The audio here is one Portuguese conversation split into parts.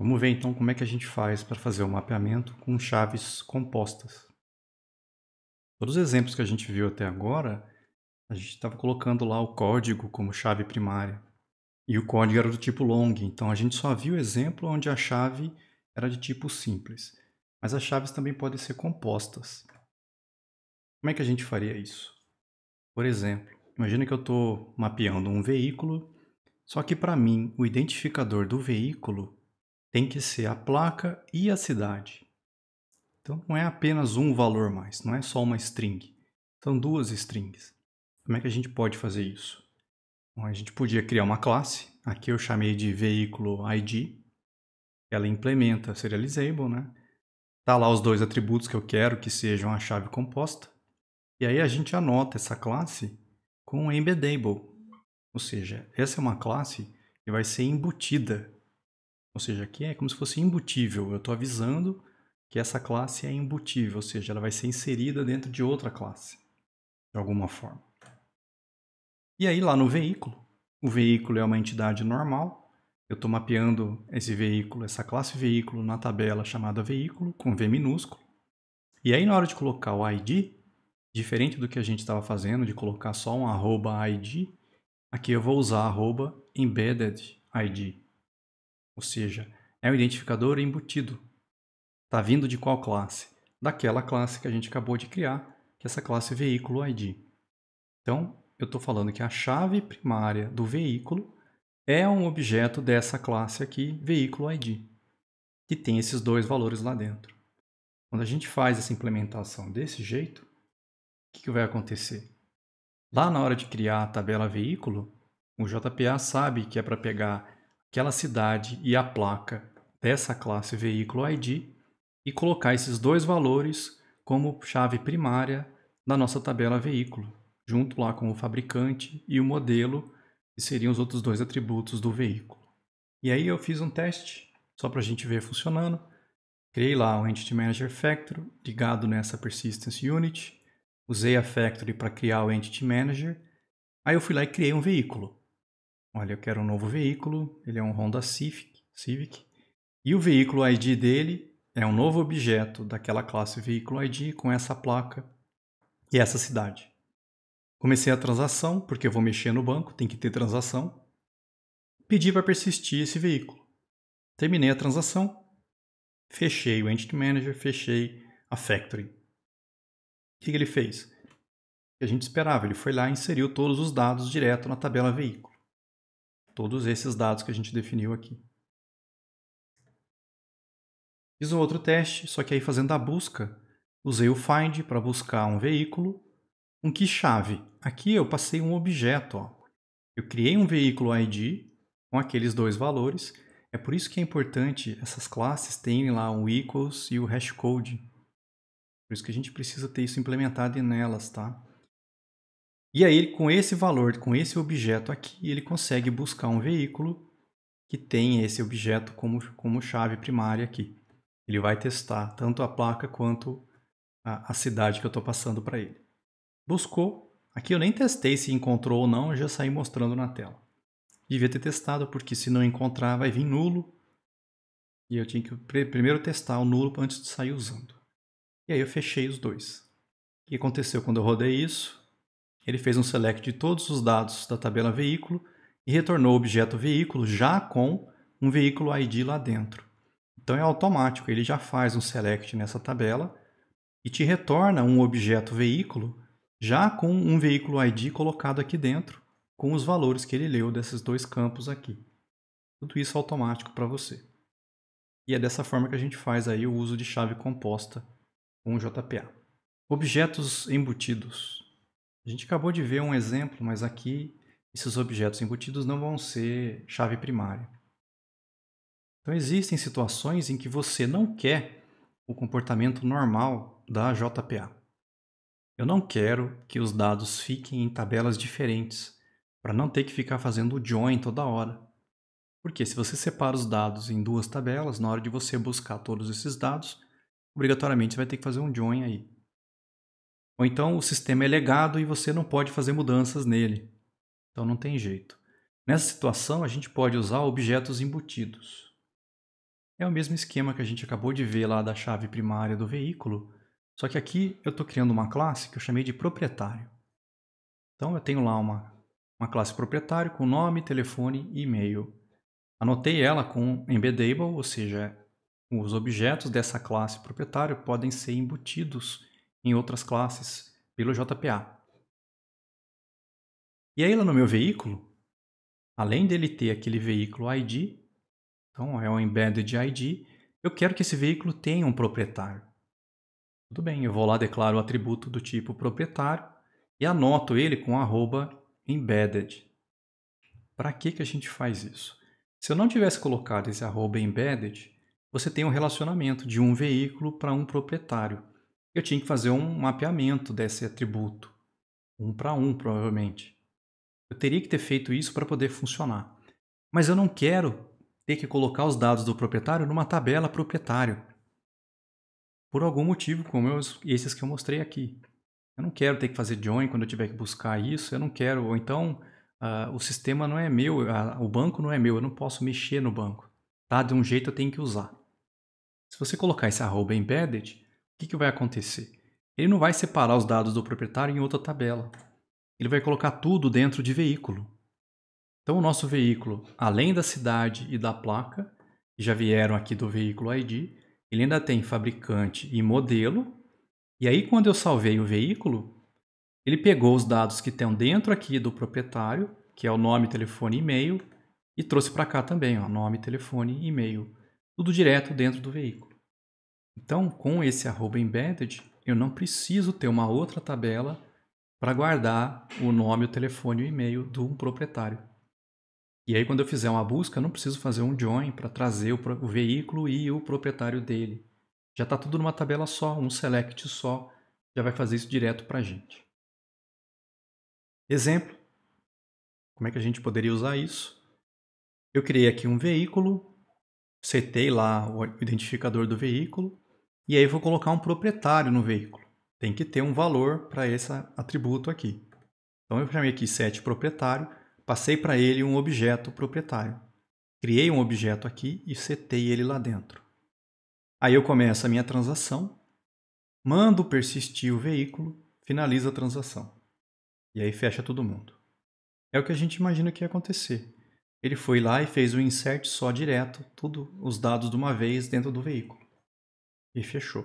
Vamos ver então como é que a gente faz para fazer o um mapeamento com chaves compostas. Todos os exemplos que a gente viu até agora, a gente estava colocando lá o código como chave primária. E o código era do tipo long, então a gente só viu o exemplo onde a chave era de tipo simples. Mas as chaves também podem ser compostas. Como é que a gente faria isso? Por exemplo, imagina que eu estou mapeando um veículo, só que para mim o identificador do veículo tem que ser a placa e a cidade. Então não é apenas um valor mais, não é só uma string. São duas strings. Como é que a gente pode fazer isso? Bom, a gente podia criar uma classe, aqui eu chamei de veículo ID. Ela implementa serializable, né? Tá lá os dois atributos que eu quero que sejam a chave composta. E aí a gente anota essa classe com embedable. Ou seja, essa é uma classe que vai ser embutida ou seja, aqui é como se fosse imbutível. Eu estou avisando que essa classe é imbutível, ou seja, ela vai ser inserida dentro de outra classe, de alguma forma. E aí lá no veículo, o veículo é uma entidade normal. Eu estou mapeando esse veículo, essa classe veículo, na tabela chamada veículo, com V minúsculo. E aí na hora de colocar o ID, diferente do que a gente estava fazendo, de colocar só um ID, aqui eu vou usar arroba embedded ID. Ou seja, é um identificador embutido. Está vindo de qual classe? Daquela classe que a gente acabou de criar, que é essa classe veículo ID. Então, eu estou falando que a chave primária do veículo é um objeto dessa classe aqui, veículo ID, que tem esses dois valores lá dentro. Quando a gente faz essa implementação desse jeito, o que, que vai acontecer? Lá na hora de criar a tabela veículo, o JPA sabe que é para pegar aquela cidade e a placa dessa classe veículo ID e colocar esses dois valores como chave primária na nossa tabela veículo, junto lá com o fabricante e o modelo, que seriam os outros dois atributos do veículo. E aí eu fiz um teste, só para a gente ver funcionando. Criei lá o Entity Manager Factory, ligado nessa Persistence Unit. Usei a Factory para criar o Entity Manager. Aí eu fui lá e criei um veículo. Olha, eu quero um novo veículo, ele é um Honda Civic, Civic e o veículo ID dele é um novo objeto daquela classe veículo ID com essa placa e essa cidade. Comecei a transação, porque eu vou mexer no banco, tem que ter transação. Pedi para persistir esse veículo. Terminei a transação, fechei o Entity Manager, fechei a Factory. O que ele fez? O que a gente esperava, ele foi lá e inseriu todos os dados direto na tabela veículo todos esses dados que a gente definiu aqui. Fiz um outro teste, só que aí fazendo a busca, usei o find para buscar um veículo, um key-chave. Aqui eu passei um objeto. Ó. Eu criei um veículo ID com aqueles dois valores. É por isso que é importante essas classes terem lá o um equals e o hash hashcode. Por isso que a gente precisa ter isso implementado nelas, tá? E aí, com esse valor, com esse objeto aqui, ele consegue buscar um veículo que tem esse objeto como, como chave primária aqui. Ele vai testar tanto a placa quanto a, a cidade que eu estou passando para ele. Buscou. Aqui eu nem testei se encontrou ou não, eu já saí mostrando na tela. Devia ter testado, porque se não encontrar vai vir nulo. E eu tinha que primeiro testar o nulo antes de sair usando. E aí eu fechei os dois. O que aconteceu quando eu rodei isso? Ele fez um select de todos os dados da tabela veículo e retornou o objeto veículo já com um veículo ID lá dentro. Então é automático, ele já faz um select nessa tabela e te retorna um objeto veículo já com um veículo ID colocado aqui dentro, com os valores que ele leu desses dois campos aqui. Tudo isso automático para você. E é dessa forma que a gente faz aí o uso de chave composta com o JPA. Objetos embutidos. A gente acabou de ver um exemplo, mas aqui esses objetos embutidos não vão ser chave primária. Então existem situações em que você não quer o comportamento normal da JPA. Eu não quero que os dados fiquem em tabelas diferentes, para não ter que ficar fazendo o join toda hora. Porque se você separa os dados em duas tabelas, na hora de você buscar todos esses dados, obrigatoriamente você vai ter que fazer um join aí. Ou então o sistema é legado e você não pode fazer mudanças nele. Então não tem jeito. Nessa situação, a gente pode usar objetos embutidos. É o mesmo esquema que a gente acabou de ver lá da chave primária do veículo, só que aqui eu estou criando uma classe que eu chamei de proprietário. Então eu tenho lá uma, uma classe proprietário com nome, telefone e e-mail. Anotei ela com embeddable, ou seja, os objetos dessa classe proprietário podem ser embutidos em outras classes pelo JPA. E aí lá no meu veículo, além dele ter aquele veículo ID, então é um embedded ID, eu quero que esse veículo tenha um proprietário. Tudo bem, eu vou lá, declaro o atributo do tipo proprietário e anoto ele com arroba embedded. Para que, que a gente faz isso? Se eu não tivesse colocado esse arroba embedded, você tem um relacionamento de um veículo para um proprietário eu tinha que fazer um mapeamento desse atributo, um para um, provavelmente. Eu teria que ter feito isso para poder funcionar. Mas eu não quero ter que colocar os dados do proprietário numa tabela proprietário. Por algum motivo, como eu, esses que eu mostrei aqui. Eu não quero ter que fazer join quando eu tiver que buscar isso, eu não quero. Ou então, uh, o sistema não é meu, uh, o banco não é meu, eu não posso mexer no banco. Tá? De um jeito eu tenho que usar. Se você colocar esse arroba embedded, que, que vai acontecer? Ele não vai separar os dados do proprietário em outra tabela. Ele vai colocar tudo dentro de veículo. Então, o nosso veículo, além da cidade e da placa, que já vieram aqui do veículo ID, ele ainda tem fabricante e modelo. E aí, quando eu salvei o veículo, ele pegou os dados que estão dentro aqui do proprietário, que é o nome, telefone e e-mail, e trouxe para cá também, ó, nome, telefone e e-mail. Tudo direto dentro do veículo. Então, com esse arroba embedded, eu não preciso ter uma outra tabela para guardar o nome, o telefone e o e-mail do um proprietário. E aí, quando eu fizer uma busca, eu não preciso fazer um join para trazer o, o veículo e o proprietário dele. Já está tudo numa tabela só, um select só, já vai fazer isso direto para a gente. Exemplo, como é que a gente poderia usar isso? Eu criei aqui um veículo, setei lá o identificador do veículo, e aí vou colocar um proprietário no veículo. Tem que ter um valor para esse atributo aqui. Então eu chamei aqui set proprietário, passei para ele um objeto proprietário. Criei um objeto aqui e setei ele lá dentro. Aí eu começo a minha transação, mando persistir o veículo, finalizo a transação. E aí fecha todo mundo. É o que a gente imagina que ia acontecer. Ele foi lá e fez o um insert só direto, tudo os dados de uma vez dentro do veículo. E fechou.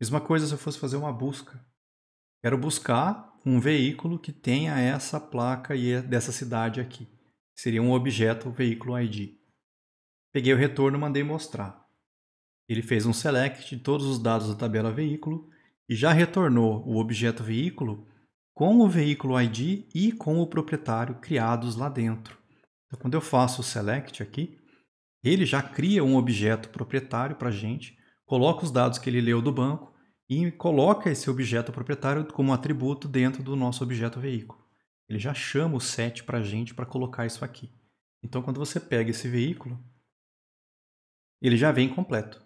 Mesma coisa se eu fosse fazer uma busca. Quero buscar um veículo que tenha essa placa e dessa cidade aqui. Seria um objeto veículo ID. Peguei o retorno, e mandei mostrar. Ele fez um select de todos os dados da tabela veículo e já retornou o objeto veículo com o veículo ID e com o proprietário criados lá dentro. Então, quando eu faço o select aqui, ele já cria um objeto proprietário para a gente, coloca os dados que ele leu do banco e coloca esse objeto proprietário como atributo dentro do nosso objeto veículo. Ele já chama o set para a gente para colocar isso aqui. Então, quando você pega esse veículo, ele já vem completo,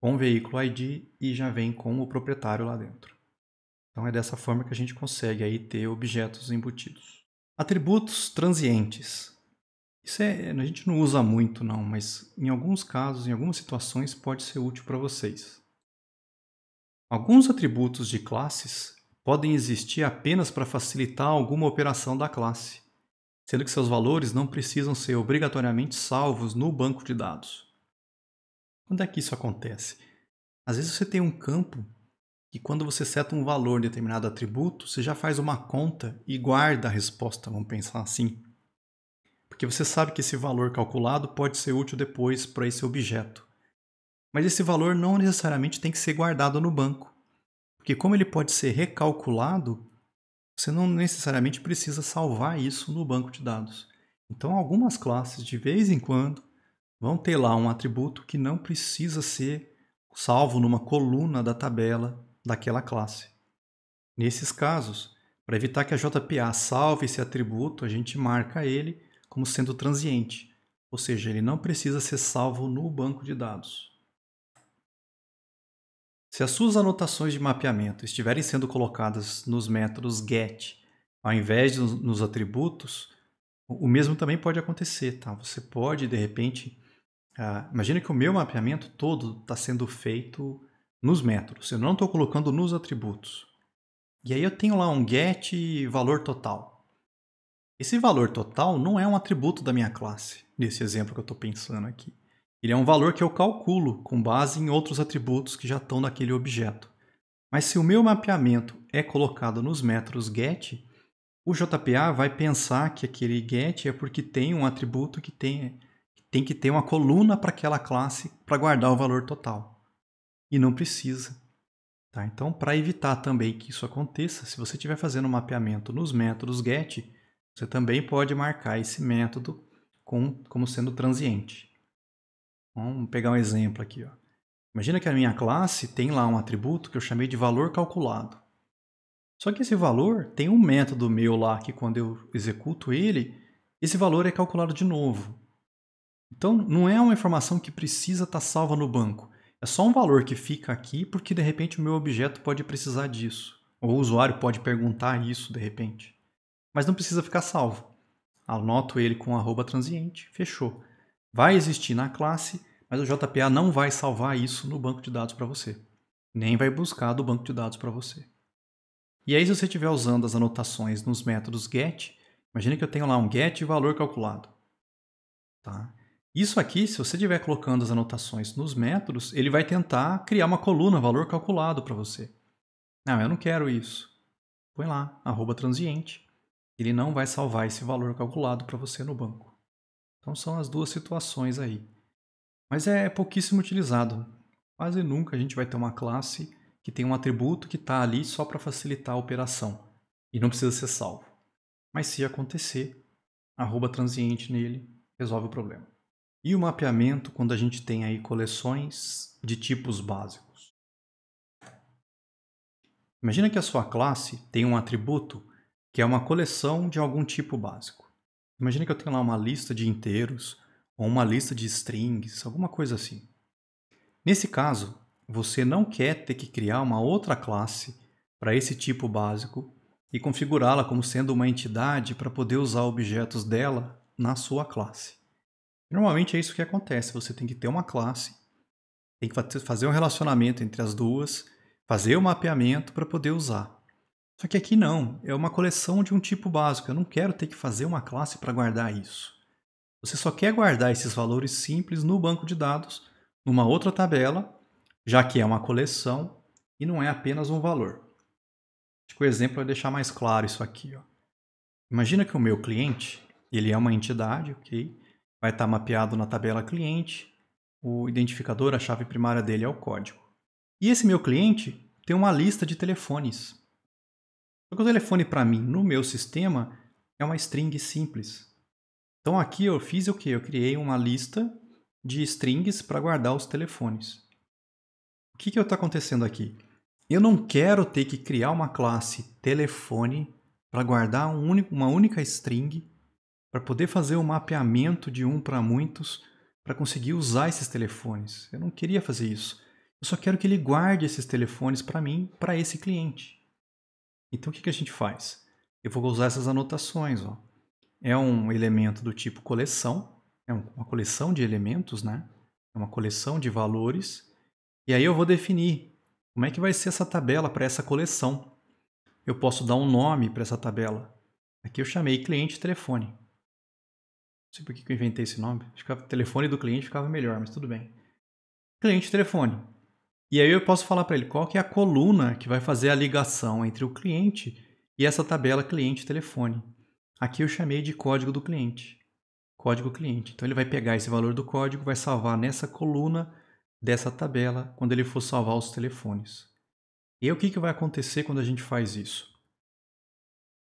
com o veículo ID e já vem com o proprietário lá dentro. Então, é dessa forma que a gente consegue aí ter objetos embutidos. Atributos transientes. Isso é, a gente não usa muito não, mas em alguns casos, em algumas situações pode ser útil para vocês. Alguns atributos de classes podem existir apenas para facilitar alguma operação da classe, sendo que seus valores não precisam ser obrigatoriamente salvos no banco de dados. Quando é que isso acontece? Às vezes você tem um campo que quando você seta um valor em determinado atributo, você já faz uma conta e guarda a resposta, vamos pensar assim, porque você sabe que esse valor calculado pode ser útil depois para esse objeto. Mas esse valor não necessariamente tem que ser guardado no banco, porque como ele pode ser recalculado, você não necessariamente precisa salvar isso no banco de dados. Então, algumas classes, de vez em quando, vão ter lá um atributo que não precisa ser salvo numa coluna da tabela daquela classe. Nesses casos, para evitar que a JPA salve esse atributo, a gente marca ele como sendo transiente, ou seja, ele não precisa ser salvo no banco de dados. Se as suas anotações de mapeamento estiverem sendo colocadas nos métodos get, ao invés de nos atributos, o mesmo também pode acontecer, tá? Você pode, de repente, ah, imagina que o meu mapeamento todo está sendo feito nos métodos, eu não estou colocando nos atributos. E aí eu tenho lá um get valor total. Esse valor total não é um atributo da minha classe, nesse exemplo que eu estou pensando aqui. Ele é um valor que eu calculo com base em outros atributos que já estão naquele objeto. Mas se o meu mapeamento é colocado nos métodos get, o JPA vai pensar que aquele get é porque tem um atributo que tem, que, tem que ter uma coluna para aquela classe para guardar o valor total. E não precisa. Tá? Então, para evitar também que isso aconteça, se você estiver fazendo um mapeamento nos métodos get, você também pode marcar esse método com, como sendo transiente. Vamos pegar um exemplo aqui. Ó. Imagina que a minha classe tem lá um atributo que eu chamei de valor calculado. Só que esse valor tem um método meu lá que quando eu executo ele, esse valor é calculado de novo. Então não é uma informação que precisa estar tá salva no banco. É só um valor que fica aqui porque de repente o meu objeto pode precisar disso. Ou o usuário pode perguntar isso de repente mas não precisa ficar salvo. Anoto ele com arroba transiente, fechou. Vai existir na classe, mas o JPA não vai salvar isso no banco de dados para você. Nem vai buscar do banco de dados para você. E aí, se você estiver usando as anotações nos métodos get, imagine que eu tenho lá um get valor calculado. Tá? Isso aqui, se você estiver colocando as anotações nos métodos, ele vai tentar criar uma coluna valor calculado para você. Não, ah, eu não quero isso. Põe lá, arroba transiente ele não vai salvar esse valor calculado para você no banco. Então são as duas situações aí. Mas é pouquíssimo utilizado. Quase nunca a gente vai ter uma classe que tem um atributo que está ali só para facilitar a operação e não precisa ser salvo. Mas se acontecer, arroba transiente nele resolve o problema. E o mapeamento quando a gente tem aí coleções de tipos básicos. Imagina que a sua classe tem um atributo que é uma coleção de algum tipo básico. Imagina que eu tenho lá uma lista de inteiros ou uma lista de strings, alguma coisa assim. Nesse caso, você não quer ter que criar uma outra classe para esse tipo básico e configurá-la como sendo uma entidade para poder usar objetos dela na sua classe. Normalmente é isso que acontece, você tem que ter uma classe, tem que fazer um relacionamento entre as duas, fazer o um mapeamento para poder usar. Só que aqui não, é uma coleção de um tipo básico. Eu não quero ter que fazer uma classe para guardar isso. Você só quer guardar esses valores simples no banco de dados, numa outra tabela, já que é uma coleção e não é apenas um valor. Acho que o exemplo vai é deixar mais claro isso aqui. Ó. Imagina que o meu cliente, ele é uma entidade, ok? Vai estar tá mapeado na tabela cliente, o identificador, a chave primária dele é o código. E esse meu cliente tem uma lista de telefones o telefone para mim, no meu sistema, é uma string simples. Então aqui eu fiz o que? Eu criei uma lista de strings para guardar os telefones. O que está acontecendo aqui? Eu não quero ter que criar uma classe telefone para guardar um único, uma única string para poder fazer o um mapeamento de um para muitos para conseguir usar esses telefones. Eu não queria fazer isso. Eu só quero que ele guarde esses telefones para mim, para esse cliente. Então, o que, que a gente faz? Eu vou usar essas anotações. Ó. É um elemento do tipo coleção, é uma coleção de elementos, né? é uma coleção de valores. E aí eu vou definir como é que vai ser essa tabela para essa coleção. Eu posso dar um nome para essa tabela. Aqui eu chamei cliente telefone. Não sei por que eu inventei esse nome. Acho que o telefone do cliente ficava melhor, mas tudo bem. Cliente telefone. E aí eu posso falar para ele qual que é a coluna que vai fazer a ligação entre o cliente e essa tabela cliente-telefone. Aqui eu chamei de código do cliente. Código cliente. Então ele vai pegar esse valor do código, vai salvar nessa coluna dessa tabela quando ele for salvar os telefones. E aí, o que, que vai acontecer quando a gente faz isso?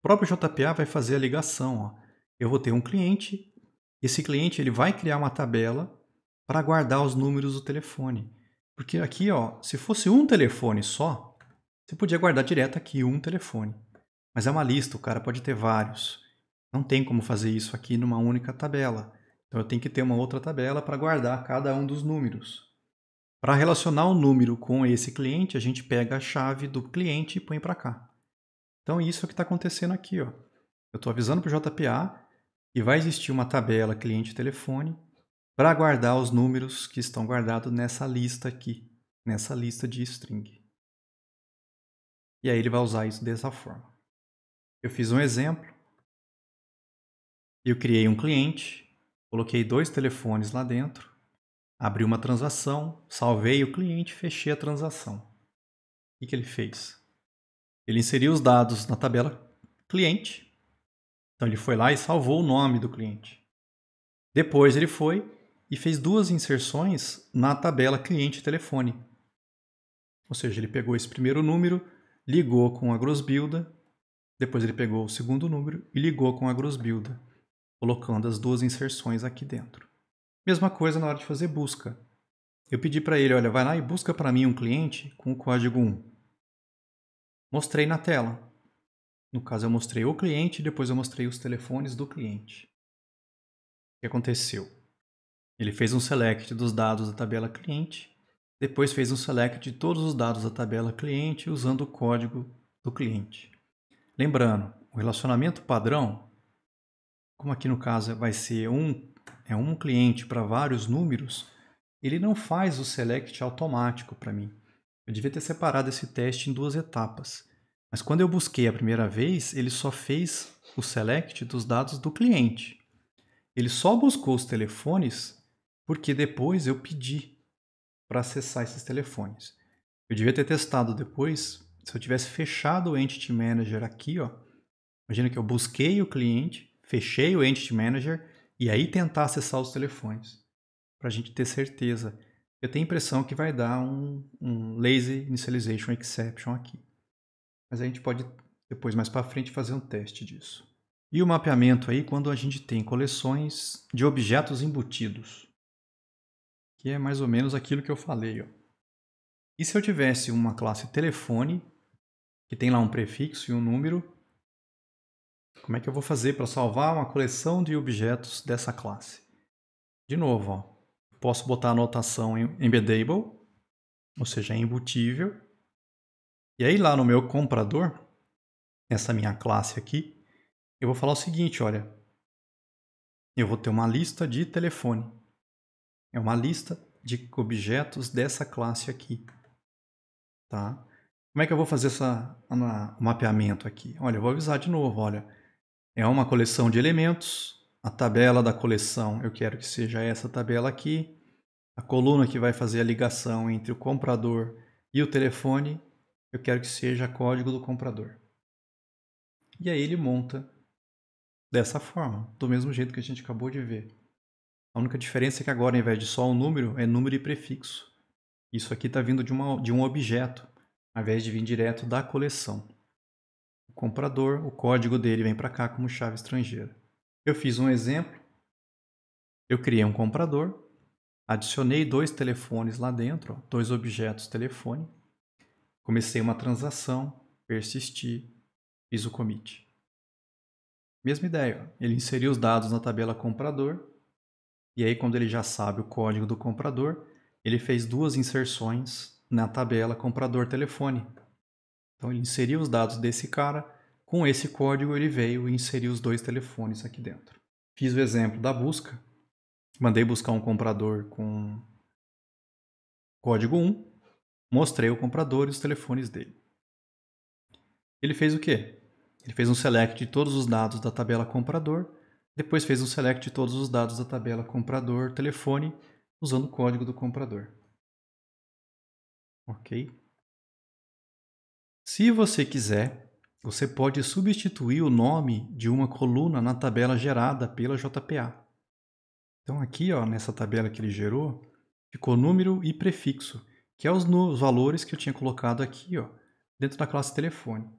O próprio JPA vai fazer a ligação. Ó. Eu vou ter um cliente, esse cliente ele vai criar uma tabela para guardar os números do telefone. Porque aqui, ó, se fosse um telefone só, você podia guardar direto aqui um telefone. Mas é uma lista, o cara pode ter vários. Não tem como fazer isso aqui numa única tabela. Então eu tenho que ter uma outra tabela para guardar cada um dos números. Para relacionar o número com esse cliente, a gente pega a chave do cliente e põe para cá. Então isso é o que está acontecendo aqui. Ó. Eu estou avisando para o JPA que vai existir uma tabela cliente-telefone para guardar os números que estão guardados nessa lista aqui, nessa lista de string. E aí ele vai usar isso dessa forma. Eu fiz um exemplo. Eu criei um cliente, coloquei dois telefones lá dentro, abri uma transação, salvei o cliente, fechei a transação. O que, que ele fez? Ele inseriu os dados na tabela cliente. Então ele foi lá e salvou o nome do cliente. Depois ele foi e fez duas inserções na tabela cliente-telefone. Ou seja, ele pegou esse primeiro número, ligou com a Grosbilda. depois ele pegou o segundo número e ligou com a Grosbilda, colocando as duas inserções aqui dentro. Mesma coisa na hora de fazer busca. Eu pedi para ele, olha, vai lá e busca para mim um cliente com o código 1. Mostrei na tela. No caso, eu mostrei o cliente, depois eu mostrei os telefones do cliente. O que aconteceu? Ele fez um select dos dados da tabela cliente, depois fez um select de todos os dados da tabela cliente usando o código do cliente. Lembrando, o relacionamento padrão, como aqui no caso vai ser um, é um cliente para vários números, ele não faz o select automático para mim. Eu devia ter separado esse teste em duas etapas. Mas quando eu busquei a primeira vez, ele só fez o select dos dados do cliente. Ele só buscou os telefones porque depois eu pedi para acessar esses telefones. Eu devia ter testado depois, se eu tivesse fechado o Entity Manager aqui, ó. Imagina que eu busquei o cliente, fechei o Entity Manager e aí tentar acessar os telefones, para a gente ter certeza. Eu tenho a impressão que vai dar um, um Lazy Initialization Exception aqui. Mas a gente pode depois, mais para frente, fazer um teste disso. E o mapeamento aí, quando a gente tem coleções de objetos embutidos que é mais ou menos aquilo que eu falei. Ó. E se eu tivesse uma classe telefone, que tem lá um prefixo e um número, como é que eu vou fazer para salvar uma coleção de objetos dessa classe? De novo, ó, posso botar a anotação em embeddable, ou seja, embutível. É e aí lá no meu comprador, nessa minha classe aqui, eu vou falar o seguinte, olha, eu vou ter uma lista de telefone. É uma lista de objetos dessa classe aqui. Tá? Como é que eu vou fazer essa, uma, o mapeamento aqui? Olha, eu vou avisar de novo, olha. É uma coleção de elementos. A tabela da coleção, eu quero que seja essa tabela aqui. A coluna que vai fazer a ligação entre o comprador e o telefone, eu quero que seja código do comprador. E aí ele monta dessa forma, do mesmo jeito que a gente acabou de ver. A única diferença é que agora, ao invés de só um número, é número e prefixo. Isso aqui está vindo de, uma, de um objeto, ao invés de vir direto da coleção. O comprador, o código dele vem para cá como chave estrangeira. Eu fiz um exemplo. Eu criei um comprador, adicionei dois telefones lá dentro, dois objetos telefone. Comecei uma transação, persisti, fiz o commit. Mesma ideia, ele inseriu os dados na tabela comprador e aí, quando ele já sabe o código do comprador, ele fez duas inserções na tabela comprador-telefone. Então, ele inseriu os dados desse cara. Com esse código, ele veio e inseriu os dois telefones aqui dentro. Fiz o exemplo da busca. Mandei buscar um comprador com código 1. Mostrei o comprador e os telefones dele. Ele fez o quê? Ele fez um select de todos os dados da tabela comprador depois fez um select de todos os dados da tabela comprador telefone usando o código do comprador. Ok? Se você quiser, você pode substituir o nome de uma coluna na tabela gerada pela JPA. Então aqui, ó, nessa tabela que ele gerou, ficou número e prefixo, que é os, os valores que eu tinha colocado aqui, ó, dentro da classe telefone.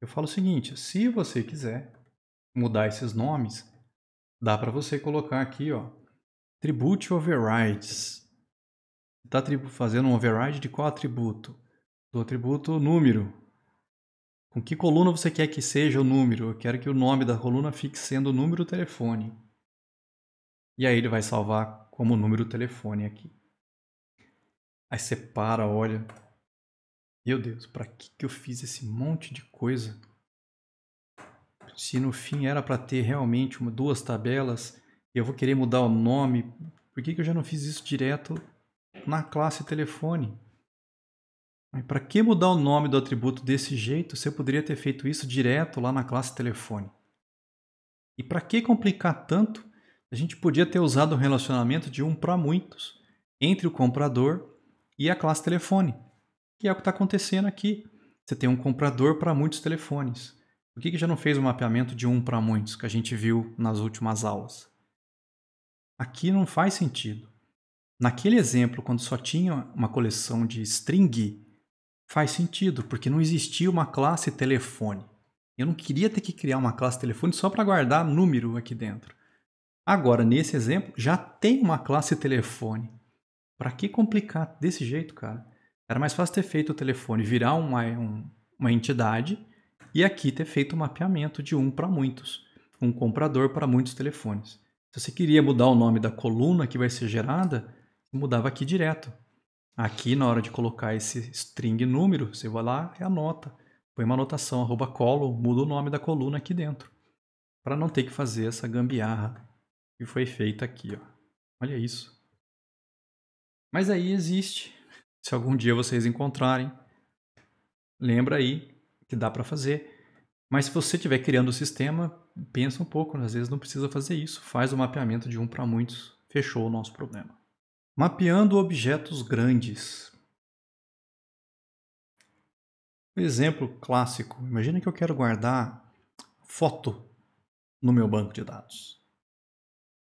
Eu falo o seguinte, se você quiser, mudar esses nomes, dá para você colocar aqui, ó, tribute overrides. Está fazendo um override de qual atributo? Do atributo número. Com que coluna você quer que seja o número? Eu quero que o nome da coluna fique sendo o número telefone. E aí ele vai salvar como número telefone aqui. Aí você para, olha. Meu Deus, para que, que eu fiz esse monte de coisa? se no fim era para ter realmente uma, duas tabelas, eu vou querer mudar o nome, por que, que eu já não fiz isso direto na classe telefone? Para que mudar o nome do atributo desse jeito se eu poderia ter feito isso direto lá na classe telefone? E para que complicar tanto? A gente podia ter usado um relacionamento de um para muitos entre o comprador e a classe telefone, que é o que está acontecendo aqui. Você tem um comprador para muitos telefones. Por que, que já não fez o mapeamento de um para muitos que a gente viu nas últimas aulas? Aqui não faz sentido. Naquele exemplo, quando só tinha uma coleção de string, faz sentido, porque não existia uma classe telefone. Eu não queria ter que criar uma classe telefone só para guardar número aqui dentro. Agora, nesse exemplo, já tem uma classe telefone. Para que complicar desse jeito, cara? Era mais fácil ter feito o telefone virar uma, um, uma entidade e aqui ter feito o um mapeamento de um para muitos, um comprador para muitos telefones. Se você queria mudar o nome da coluna que vai ser gerada, mudava aqui direto. Aqui, na hora de colocar esse string número, você vai lá e anota. Põe uma anotação, arroba muda o nome da coluna aqui dentro. Para não ter que fazer essa gambiarra que foi feita aqui. Ó. Olha isso. Mas aí existe. Se algum dia vocês encontrarem, lembra aí que dá para fazer. Mas se você estiver criando o um sistema, pensa um pouco, às vezes não precisa fazer isso. Faz o mapeamento de um para muitos, fechou o nosso problema. Mapeando objetos grandes. Um exemplo clássico. Imagina que eu quero guardar foto no meu banco de dados.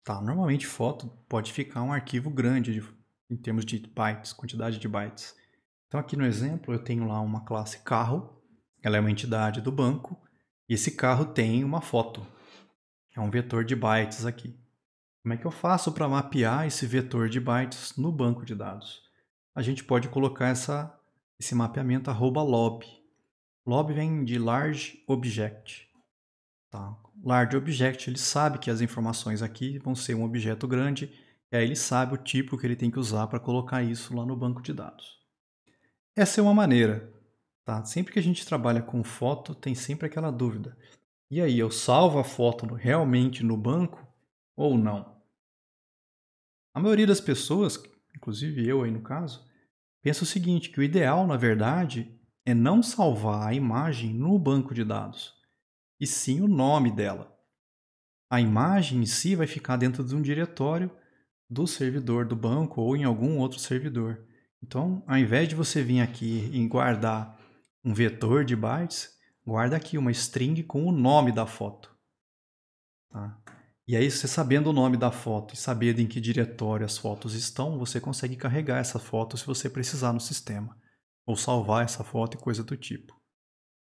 Tá, normalmente foto pode ficar um arquivo grande de, em termos de bytes, quantidade de bytes. Então aqui no exemplo eu tenho lá uma classe carro ela é uma entidade do banco e esse carro tem uma foto. É um vetor de bytes aqui. Como é que eu faço para mapear esse vetor de bytes no banco de dados? A gente pode colocar essa, esse mapeamento arroba lob lob vem de large object. Tá? Large object, ele sabe que as informações aqui vão ser um objeto grande, e aí ele sabe o tipo que ele tem que usar para colocar isso lá no banco de dados. Essa é uma maneira. Tá? Sempre que a gente trabalha com foto, tem sempre aquela dúvida. E aí, eu salvo a foto realmente no banco ou não? A maioria das pessoas, inclusive eu aí no caso, pensa o seguinte, que o ideal, na verdade, é não salvar a imagem no banco de dados, e sim o nome dela. A imagem em si vai ficar dentro de um diretório do servidor do banco ou em algum outro servidor. Então, ao invés de você vir aqui e guardar um vetor de bytes, guarda aqui uma string com o nome da foto. Tá? E aí, você sabendo o nome da foto e sabendo em que diretório as fotos estão, você consegue carregar essa foto se você precisar no sistema, ou salvar essa foto e coisa do tipo.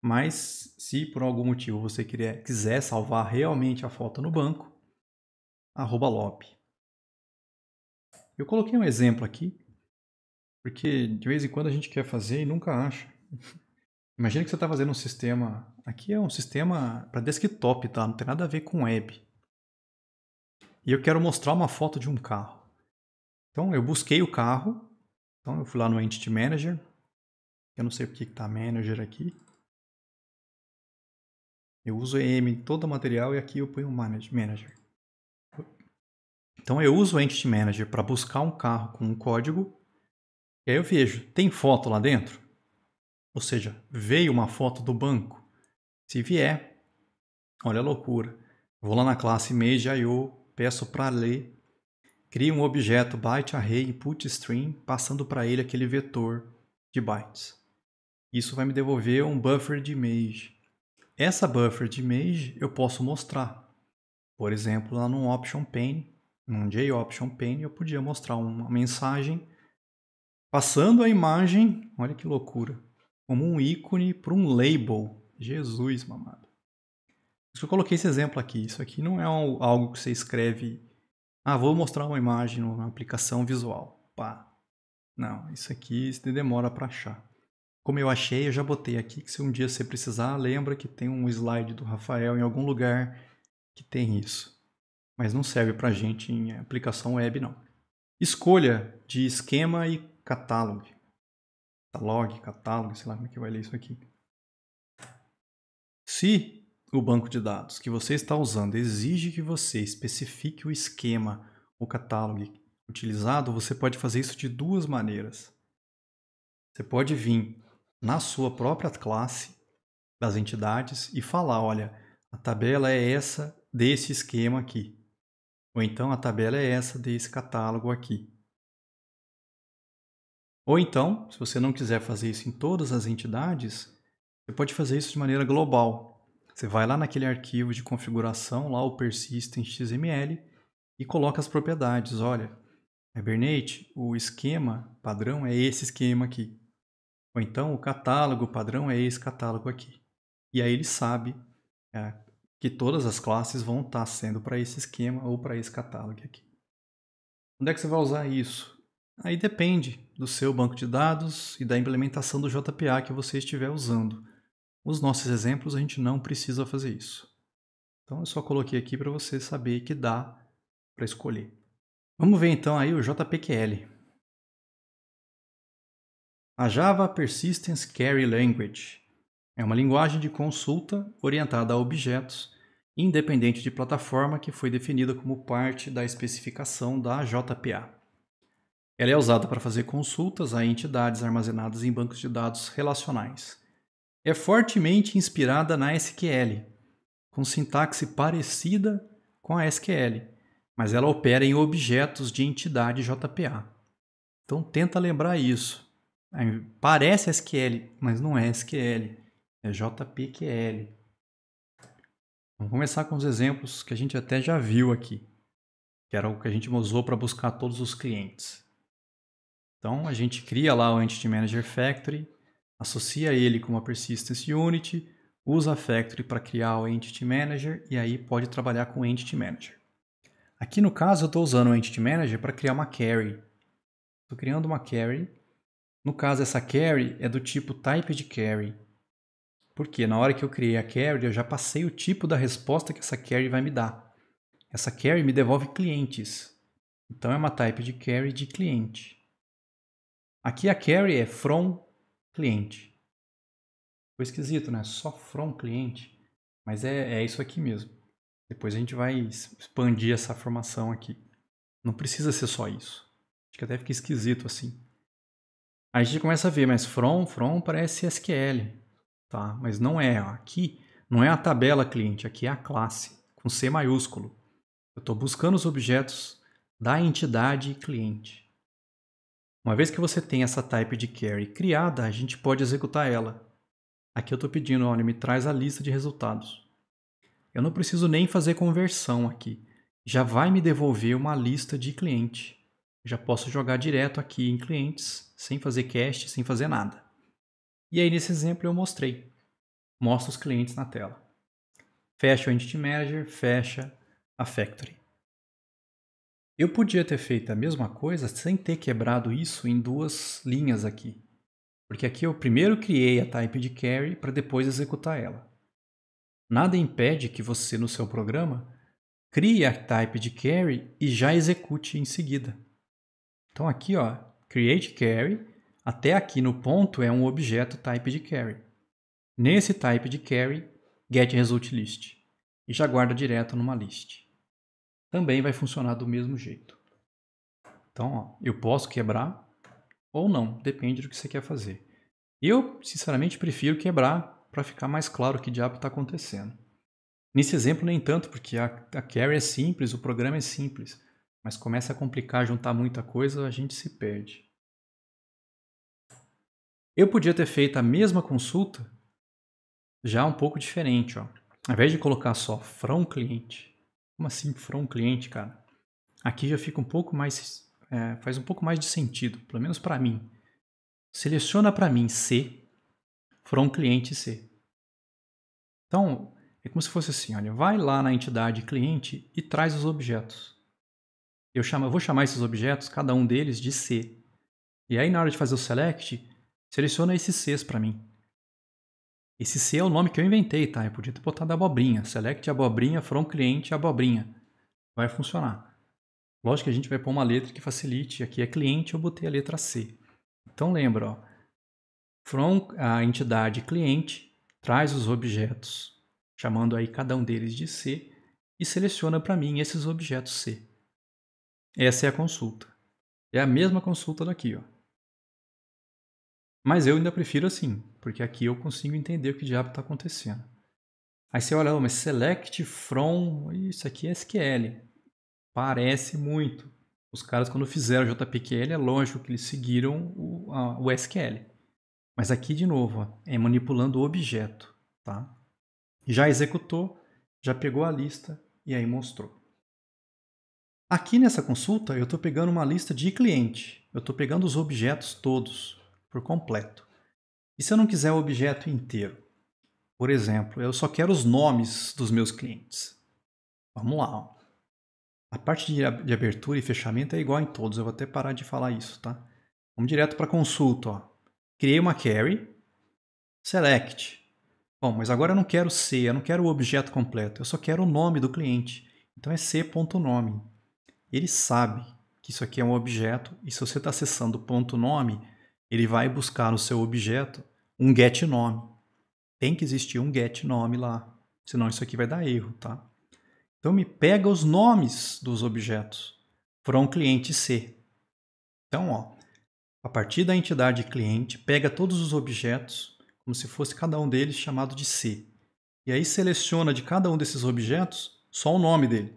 Mas, se por algum motivo você quiser salvar realmente a foto no banco, arroba lobby. Eu coloquei um exemplo aqui, porque de vez em quando a gente quer fazer e nunca acha. Imagina que você está fazendo um sistema. Aqui é um sistema para desktop, tá? Não tem nada a ver com web. E eu quero mostrar uma foto de um carro. Então eu busquei o carro. Então eu fui lá no Entity Manager. Eu não sei porque está Manager aqui. Eu uso EM em todo o material e aqui eu ponho Manager. Então eu uso o Entity Manager para buscar um carro com um código. E aí eu vejo, tem foto lá dentro? Ou seja, veio uma foto do banco. Se vier, olha a loucura. Vou lá na classe Mage.io, peço para ler, crio um objeto byte array input stream passando para ele aquele vetor de bytes. Isso vai me devolver um buffer de Mage. Essa buffer de Mage eu posso mostrar. Por exemplo, lá no option pane, num J-Option Pane, eu podia mostrar uma mensagem passando a imagem, olha que loucura, como um ícone para um label. Jesus, mamado. eu coloquei esse exemplo aqui. Isso aqui não é algo que você escreve. Ah, vou mostrar uma imagem numa aplicação visual. Pá. Não, isso aqui você demora para achar. Como eu achei, eu já botei aqui que se um dia você precisar, lembra que tem um slide do Rafael em algum lugar que tem isso. Mas não serve para gente em aplicação web, não. Escolha de esquema e catálogo catalog, catálogo, sei lá como é que vai ler isso aqui. Se o banco de dados que você está usando exige que você especifique o esquema, o catálogo utilizado, você pode fazer isso de duas maneiras. Você pode vir na sua própria classe das entidades e falar, olha, a tabela é essa desse esquema aqui. Ou então a tabela é essa desse catálogo aqui. Ou então, se você não quiser fazer isso em todas as entidades, você pode fazer isso de maneira global. Você vai lá naquele arquivo de configuração, lá o persistent XML, e coloca as propriedades. Olha, Hibernate, o esquema padrão é esse esquema aqui. Ou então o catálogo padrão é esse catálogo aqui. E aí ele sabe é, que todas as classes vão estar sendo para esse esquema ou para esse catálogo aqui. Onde é que você vai usar isso? Aí depende do seu banco de dados e da implementação do JPA que você estiver usando. Os nossos exemplos a gente não precisa fazer isso. Então eu só coloquei aqui para você saber que dá para escolher. Vamos ver então aí o JPQL. A Java Persistence Carry Language é uma linguagem de consulta orientada a objetos, independente de plataforma, que foi definida como parte da especificação da JPA. Ela é usada para fazer consultas a entidades armazenadas em bancos de dados relacionais. É fortemente inspirada na SQL, com sintaxe parecida com a SQL, mas ela opera em objetos de entidade JPA. Então tenta lembrar isso. Parece SQL, mas não é SQL, é JPQL. Vamos começar com os exemplos que a gente até já viu aqui, que era o que a gente usou para buscar todos os clientes. Então, a gente cria lá o Entity Manager Factory, associa ele com uma Persistence Unit, usa a Factory para criar o Entity Manager e aí pode trabalhar com o Entity Manager. Aqui no caso eu estou usando o Entity Manager para criar uma carry. Estou criando uma carry. No caso essa carry é do tipo type de carry. Porque na hora que eu criei a carry eu já passei o tipo da resposta que essa carry vai me dar. Essa carry me devolve clientes. Então é uma type de carry de cliente. Aqui a carry é from cliente. Ficou esquisito, né? Só from cliente. Mas é, é isso aqui mesmo. Depois a gente vai expandir essa formação aqui. Não precisa ser só isso. Acho que até fica esquisito assim. Aí a gente começa a ver, mas from, from parece SQL, tá? Mas não é. Aqui não é a tabela cliente, aqui é a classe, com C maiúsculo. Eu estou buscando os objetos da entidade cliente. Uma vez que você tem essa type de carry criada, a gente pode executar ela. Aqui eu estou pedindo, olha, me traz a lista de resultados. Eu não preciso nem fazer conversão aqui. Já vai me devolver uma lista de cliente. já posso jogar direto aqui em clientes, sem fazer cast, sem fazer nada. E aí nesse exemplo eu mostrei. Mostra os clientes na tela. Fecha o Entity Manager, fecha a Factory. Eu podia ter feito a mesma coisa sem ter quebrado isso em duas linhas aqui. Porque aqui eu primeiro criei a type de carry para depois executar ela. Nada impede que você, no seu programa, crie a type de carry e já execute em seguida. Então aqui, ó, create carry, até aqui no ponto é um objeto type de carry. Nesse type de carry, get result list. E já guarda direto numa list também vai funcionar do mesmo jeito. Então, ó, eu posso quebrar ou não, depende do que você quer fazer. Eu, sinceramente, prefiro quebrar para ficar mais claro o que diabo está acontecendo. Nesse exemplo, nem tanto, porque a, a carry é simples, o programa é simples, mas começa a complicar, juntar muita coisa, a gente se perde. Eu podia ter feito a mesma consulta já um pouco diferente. Ó. Ao invés de colocar só from cliente, como assim from um cliente, cara? Aqui já fica um pouco mais. É, faz um pouco mais de sentido, pelo menos para mim. Seleciona para mim C, from cliente C. Então, é como se fosse assim: olha, vai lá na entidade cliente e traz os objetos. Eu, chamo, eu vou chamar esses objetos, cada um deles, de C. E aí, na hora de fazer o select, seleciona esses Cs para mim. Esse C é o nome que eu inventei, tá? Eu podia ter botado abobrinha. Select abobrinha from cliente abobrinha. Vai funcionar. Lógico que a gente vai pôr uma letra que facilite. Aqui é cliente, eu botei a letra C. Então lembra, ó. From a entidade cliente traz os objetos, chamando aí cada um deles de C, e seleciona para mim esses objetos C. Essa é a consulta. É a mesma consulta daqui, ó. Mas eu ainda prefiro assim, porque aqui eu consigo entender o que diabo está acontecendo. Aí você olha, mas select from, isso aqui é SQL. Parece muito. Os caras quando fizeram JPQL, é lógico que eles seguiram o, a, o SQL. Mas aqui de novo, ó, é manipulando o objeto, tá? Já executou, já pegou a lista e aí mostrou. Aqui nessa consulta, eu estou pegando uma lista de cliente. Eu estou pegando os objetos todos por completo. E se eu não quiser o objeto inteiro? Por exemplo, eu só quero os nomes dos meus clientes. Vamos lá. A parte de abertura e fechamento é igual em todos. Eu vou até parar de falar isso, tá? Vamos direto para consulta. Ó. Criei uma carry. Select. Bom, mas agora eu não quero C, eu não quero o objeto completo. Eu só quero o nome do cliente. Então é C.nome. Ele sabe que isso aqui é um objeto e se você está acessando ponto nome, ele vai buscar no seu objeto um get nome. Tem que existir um get nome lá, senão isso aqui vai dar erro, tá? Então me pega os nomes dos objetos um cliente C. Então, ó, a partir da entidade cliente, pega todos os objetos, como se fosse cada um deles chamado de C. E aí seleciona de cada um desses objetos só o nome dele.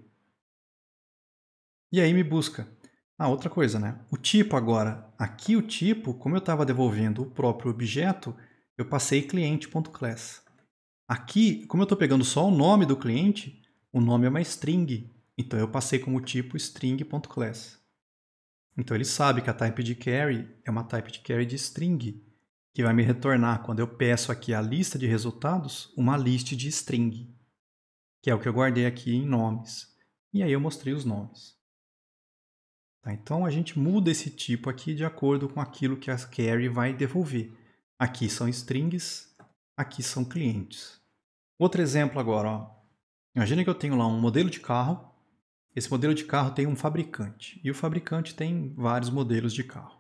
E aí me busca ah, outra coisa, né? O tipo agora. Aqui o tipo, como eu estava devolvendo o próprio objeto, eu passei cliente.class. Aqui, como eu estou pegando só o nome do cliente, o nome é uma string. Então eu passei como tipo string.class. Então ele sabe que a type de carry é uma type de carry de string, que vai me retornar quando eu peço aqui a lista de resultados, uma list de string, que é o que eu guardei aqui em nomes. E aí eu mostrei os nomes. Tá? Então a gente muda esse tipo aqui de acordo com aquilo que a carry vai devolver. Aqui são strings, aqui são clientes. Outro exemplo agora. Ó. Imagina que eu tenho lá um modelo de carro. Esse modelo de carro tem um fabricante. E o fabricante tem vários modelos de carro.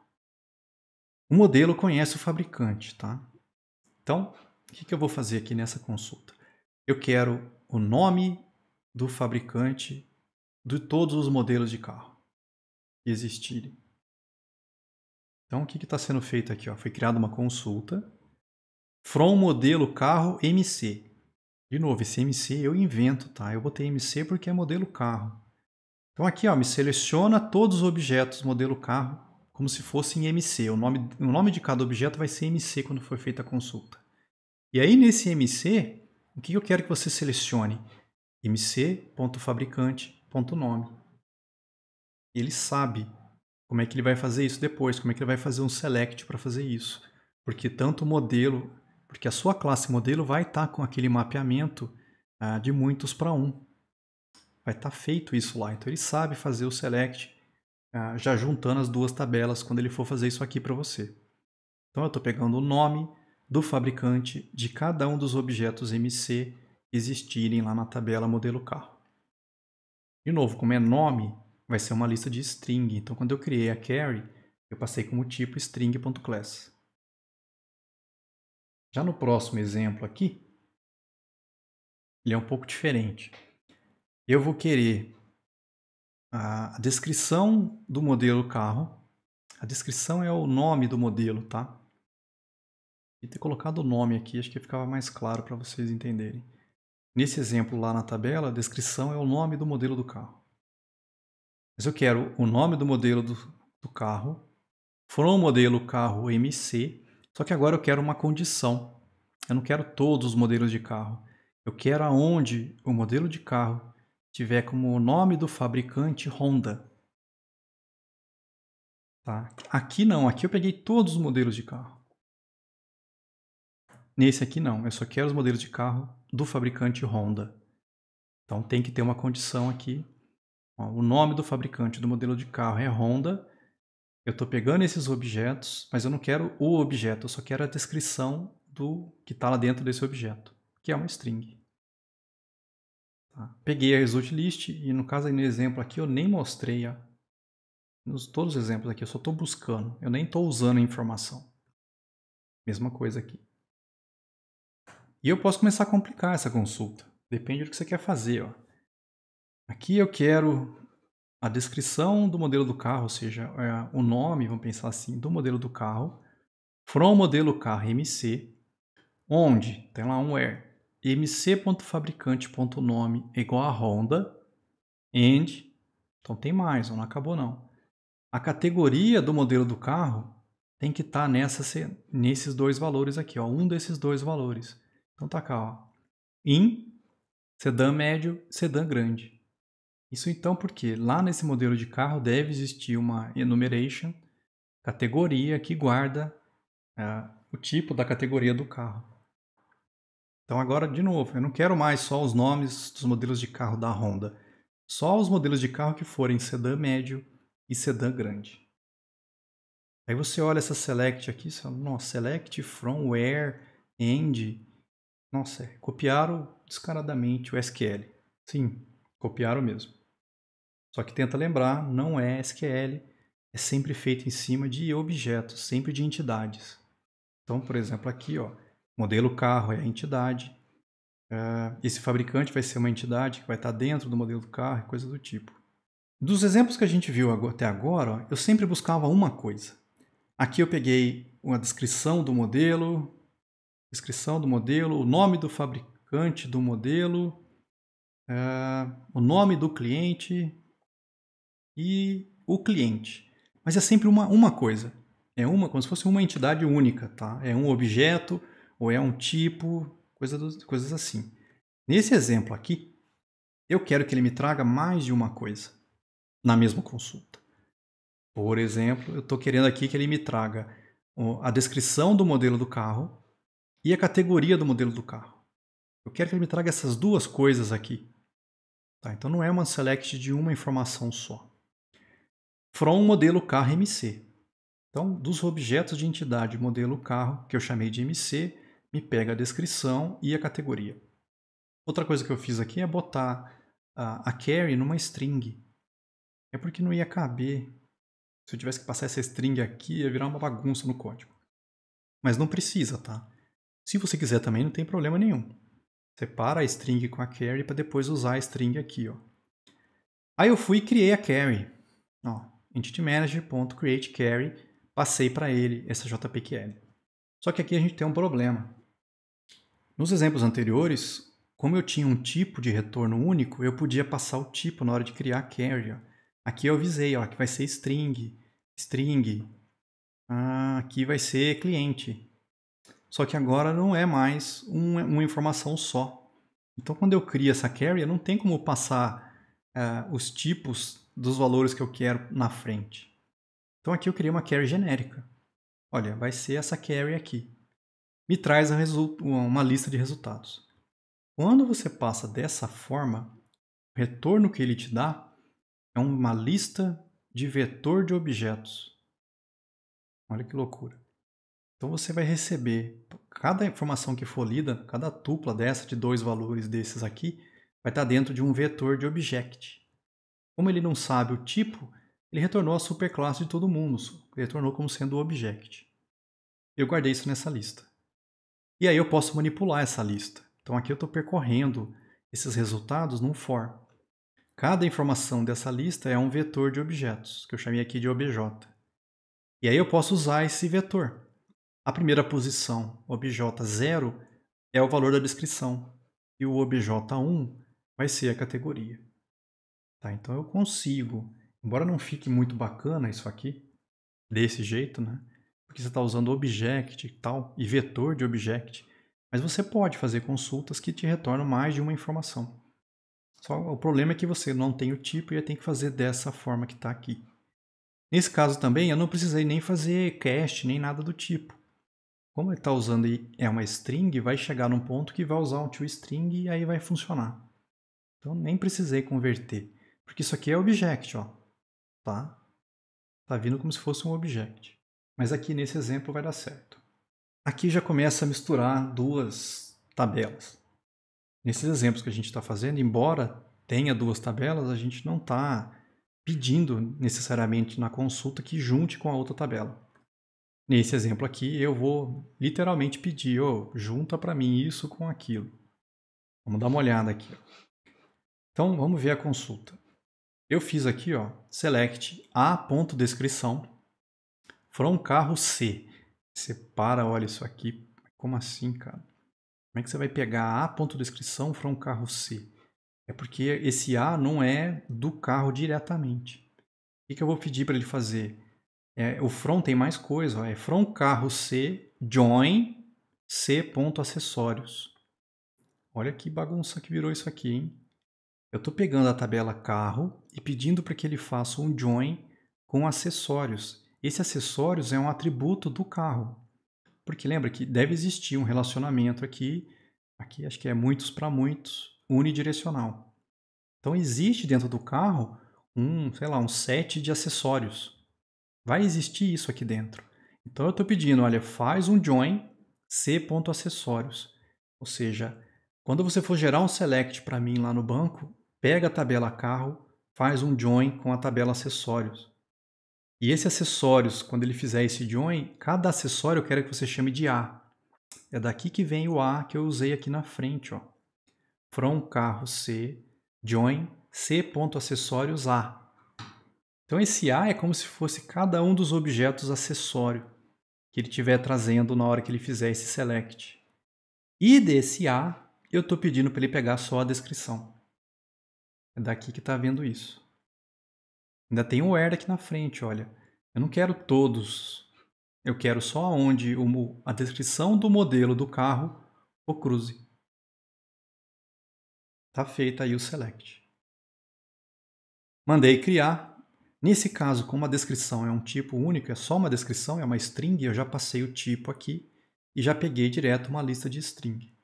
O modelo conhece o fabricante. Tá? Então, o que, que eu vou fazer aqui nessa consulta? Eu quero o nome do fabricante de todos os modelos de carro existirem. Então, o que está sendo feito aqui? Ó? Foi criada uma consulta from modelo carro MC. De novo, esse MC eu invento, tá? Eu botei MC porque é modelo carro. Então aqui, ó, me seleciona todos os objetos modelo carro como se fossem MC. O nome, o nome de cada objeto vai ser MC quando for feita a consulta. E aí nesse MC, o que eu quero que você selecione? mc.fabricante.nome ele sabe como é que ele vai fazer isso depois, como é que ele vai fazer um select para fazer isso. Porque tanto o modelo, porque a sua classe modelo vai estar tá com aquele mapeamento ah, de muitos para um. Vai estar tá feito isso lá. Então ele sabe fazer o select ah, já juntando as duas tabelas quando ele for fazer isso aqui para você. Então eu estou pegando o nome do fabricante de cada um dos objetos MC existirem lá na tabela modelo carro. De novo, como é nome, vai ser uma lista de string. Então, quando eu criei a carry, eu passei como tipo string.class. Já no próximo exemplo aqui, ele é um pouco diferente. Eu vou querer a descrição do modelo carro. A descrição é o nome do modelo, tá? E ter colocado o nome aqui, acho que ficava mais claro para vocês entenderem. Nesse exemplo lá na tabela, a descrição é o nome do modelo do carro. Mas eu quero o nome do modelo do, do carro, o modelo carro MC, só que agora eu quero uma condição. Eu não quero todos os modelos de carro. Eu quero aonde o modelo de carro tiver como nome do fabricante Honda. Tá? Aqui não, aqui eu peguei todos os modelos de carro. Nesse aqui não, eu só quero os modelos de carro do fabricante Honda. Então tem que ter uma condição aqui o nome do fabricante do modelo de carro é Honda. Eu estou pegando esses objetos, mas eu não quero o objeto, eu só quero a descrição do que está lá dentro desse objeto, que é uma string. Tá. Peguei a result list e no caso aí no exemplo aqui eu nem mostrei a... Nos, todos os exemplos aqui, eu só estou buscando, eu nem estou usando a informação. Mesma coisa aqui. E eu posso começar a complicar essa consulta. Depende do que você quer fazer. Ó. Aqui eu quero a descrição do modelo do carro, ou seja, é, o nome, vamos pensar assim, do modelo do carro, from modelo carro MC, onde tem lá um where mc.fabricante.nome igual a Honda, and, então tem mais, não acabou não. A categoria do modelo do carro tem que estar tá nesses dois valores aqui, ó, um desses dois valores. Então tá cá, ó, in, sedã médio, sedã grande. Isso então porque lá nesse modelo de carro deve existir uma enumeration, categoria que guarda ah, o tipo da categoria do carro. Então agora, de novo, eu não quero mais só os nomes dos modelos de carro da Honda. Só os modelos de carro que forem sedã médio e sedã grande. Aí você olha essa select aqui, você fala, nossa, select from where, end. Nossa, copiaram descaradamente o SQL. Sim, copiaram mesmo. Só que tenta lembrar, não é SQL, é sempre feito em cima de objetos, sempre de entidades. Então, por exemplo, aqui, ó, modelo carro é a entidade. Eh, esse fabricante vai ser uma entidade que vai estar dentro do modelo do carro coisa do tipo. Dos exemplos que a gente viu até agora, ó, eu sempre buscava uma coisa. Aqui eu peguei uma descrição do modelo, descrição do modelo, o nome do fabricante do modelo, eh, o nome do cliente, e o cliente. Mas é sempre uma, uma coisa. É uma, como se fosse uma entidade única, tá? É um objeto ou é um tipo, coisa do, coisas assim. Nesse exemplo aqui, eu quero que ele me traga mais de uma coisa na mesma consulta. Por exemplo, eu estou querendo aqui que ele me traga a descrição do modelo do carro e a categoria do modelo do carro. Eu quero que ele me traga essas duas coisas aqui. Tá, então não é uma select de uma informação só from modelo carro MC. Então, dos objetos de entidade modelo carro, que eu chamei de MC, me pega a descrição e a categoria. Outra coisa que eu fiz aqui é botar a, a carry numa string. É porque não ia caber. Se eu tivesse que passar essa string aqui, ia virar uma bagunça no código. Mas não precisa, tá? Se você quiser também, não tem problema nenhum. Separa a string com a carry para depois usar a string aqui. Ó. Aí eu fui e criei a carry. Ó, entityManager.createCarry, passei para ele essa JPQL. Só que aqui a gente tem um problema. Nos exemplos anteriores, como eu tinha um tipo de retorno único, eu podia passar o tipo na hora de criar a carry. Ó. Aqui eu avisei ó, que vai ser string, string. Ah, aqui vai ser cliente. Só que agora não é mais uma, uma informação só. Então, quando eu crio essa carry, não tem como passar ah, os tipos dos valores que eu quero na frente. Então aqui eu criei uma carry genérica. Olha, vai ser essa carry aqui. Me traz uma lista de resultados. Quando você passa dessa forma, o retorno que ele te dá é uma lista de vetor de objetos. Olha que loucura. Então você vai receber cada informação que for lida, cada tupla dessa de dois valores desses aqui, vai estar dentro de um vetor de object. Como ele não sabe o tipo, ele retornou a superclasse de todo mundo, retornou como sendo o object. Eu guardei isso nessa lista. E aí eu posso manipular essa lista. Então aqui eu estou percorrendo esses resultados num for. Cada informação dessa lista é um vetor de objetos, que eu chamei aqui de obj. E aí eu posso usar esse vetor. A primeira posição, obj0, é o valor da descrição, e o obj1 vai ser a categoria. Tá, então eu consigo, embora não fique muito bacana isso aqui, desse jeito, né? Porque você está usando object e tal, e vetor de object, mas você pode fazer consultas que te retornam mais de uma informação. Só o problema é que você não tem o tipo e tem que fazer dessa forma que está aqui. Nesse caso também, eu não precisei nem fazer cast, nem nada do tipo. Como ele está usando é uma string, vai chegar num ponto que vai usar um toString e aí vai funcionar. Então nem precisei converter. Porque isso aqui é object, ó. Tá? Tá vindo como se fosse um object. Mas aqui nesse exemplo vai dar certo. Aqui já começa a misturar duas tabelas. Nesses exemplos que a gente está fazendo, embora tenha duas tabelas, a gente não está pedindo necessariamente na consulta que junte com a outra tabela. Nesse exemplo aqui, eu vou literalmente pedir, oh, junta para mim isso com aquilo. Vamos dar uma olhada aqui. Então, vamos ver a consulta. Eu fiz aqui, ó, select a ponto descrição from carro C. Você para, olha isso aqui. Como assim, cara? Como é que você vai pegar a ponto descrição from carro C? É porque esse A não é do carro diretamente. O que, eu vou pedir para ele fazer? É, o from tem mais coisa, ó, é from carro C join c.acessórios. Olha que bagunça que virou isso aqui, hein? Eu estou pegando a tabela carro e pedindo para que ele faça um join com acessórios. Esse acessórios é um atributo do carro. Porque lembra que deve existir um relacionamento aqui, aqui acho que é muitos para muitos, unidirecional. Então existe dentro do carro um, sei lá, um set de acessórios. Vai existir isso aqui dentro. Então eu estou pedindo, olha, faz um join c.acessórios. Ou seja, quando você for gerar um select para mim lá no banco, pega a tabela carro, faz um join com a tabela acessórios. E esse acessórios, quando ele fizer esse join, cada acessório eu quero que você chame de A. É daqui que vem o A que eu usei aqui na frente. Ó. From carro C, join C.acessórios A. Então esse A é como se fosse cada um dos objetos acessório que ele estiver trazendo na hora que ele fizer esse select. E desse A, eu estou pedindo para ele pegar só a descrição. É daqui que está vendo isso. Ainda tem o where aqui na frente, olha. Eu não quero todos. Eu quero só onde a descrição do modelo do carro o cruze. Está feita aí o select. Mandei criar. Nesse caso, como a descrição é um tipo único, é só uma descrição, é uma string, eu já passei o tipo aqui e já peguei direto uma lista de string.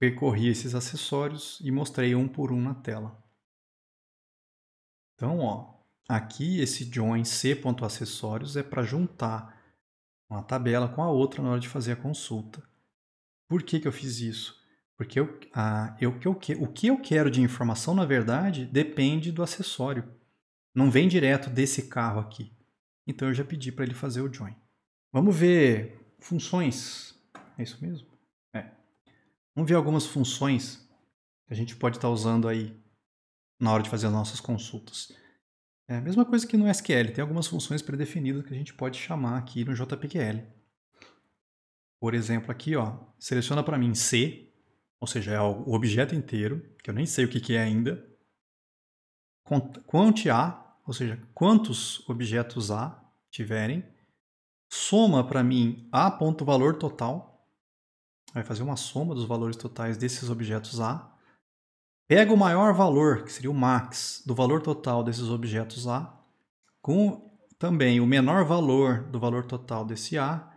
Percorri esses acessórios e mostrei um por um na tela. Então, ó, aqui esse join c.acessórios é para juntar uma tabela com a outra na hora de fazer a consulta. Por que, que eu fiz isso? Porque eu, a, eu, que eu, que, o que eu quero de informação, na verdade, depende do acessório. Não vem direto desse carro aqui. Então eu já pedi para ele fazer o join. Vamos ver funções. É isso mesmo? É. Vamos ver algumas funções que a gente pode estar tá usando aí na hora de fazer as nossas consultas. É a mesma coisa que no SQL, tem algumas funções pré-definidas que a gente pode chamar aqui no JPQL. Por exemplo, aqui, ó, seleciona para mim C, ou seja, é o objeto inteiro, que eu nem sei o que, que é ainda. Quant A, ou seja, quantos objetos A tiverem. Soma para mim A ponto valor total. Vai fazer uma soma dos valores totais desses objetos A pega o maior valor, que seria o max, do valor total desses objetos A, com também o menor valor do valor total desse A,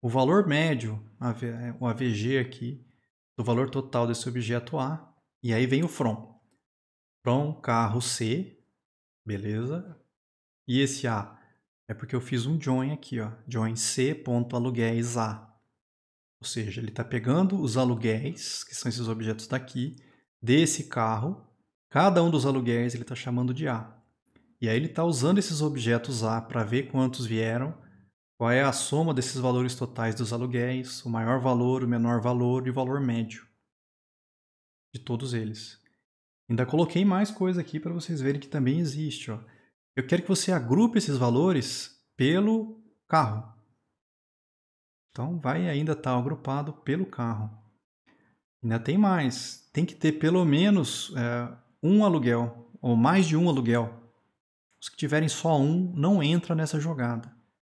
o valor médio, é, o AVG aqui, do valor total desse objeto A, e aí vem o from. From carro C, beleza? E esse A é porque eu fiz um join aqui, ó, join C.aluguéis A. Ou seja, ele está pegando os aluguéis, que são esses objetos daqui, desse carro, cada um dos aluguéis ele está chamando de A. E aí ele está usando esses objetos A para ver quantos vieram, qual é a soma desses valores totais dos aluguéis, o maior valor, o menor valor e o valor médio de todos eles. Ainda coloquei mais coisa aqui para vocês verem que também existe. Ó. Eu quero que você agrupe esses valores pelo carro. Então, vai ainda estar tá agrupado pelo carro. Ainda tem mais. Tem que ter pelo menos é, um aluguel, ou mais de um aluguel. Os que tiverem só um não entra nessa jogada.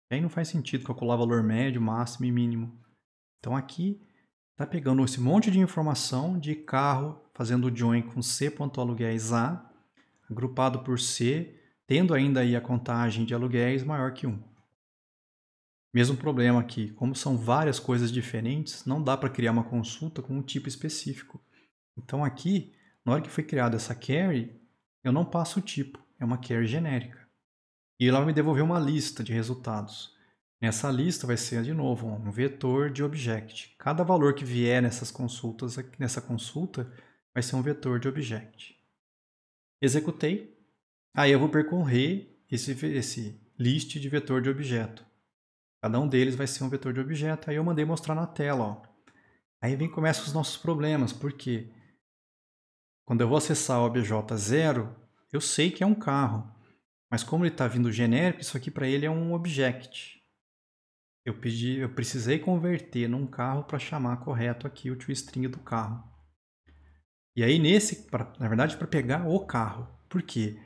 aí não faz sentido calcular valor médio, máximo e mínimo. Então aqui está pegando esse monte de informação de carro, fazendo o join com C.aluguéis A, agrupado por C, tendo ainda aí a contagem de aluguéis maior que 1. Mesmo problema aqui, como são várias coisas diferentes, não dá para criar uma consulta com um tipo específico. Então aqui, na hora que foi criada essa carry, eu não passo o tipo, é uma carry genérica. E ela vai me devolver uma lista de resultados. Nessa lista vai ser, de novo, um vetor de object. Cada valor que vier nessas consultas, nessa consulta vai ser um vetor de object. Executei. Aí eu vou percorrer esse, esse list de vetor de objeto. Cada um deles vai ser um vetor de objeto. Aí eu mandei mostrar na tela. Ó. Aí vem começa os nossos problemas, porque quando eu vou acessar o obj0, eu sei que é um carro. Mas como ele está vindo genérico, isso aqui para ele é um object. Eu, pedi, eu precisei converter num carro para chamar correto aqui o toString do carro. E aí nesse, pra, na verdade, para pegar o carro. Por quê?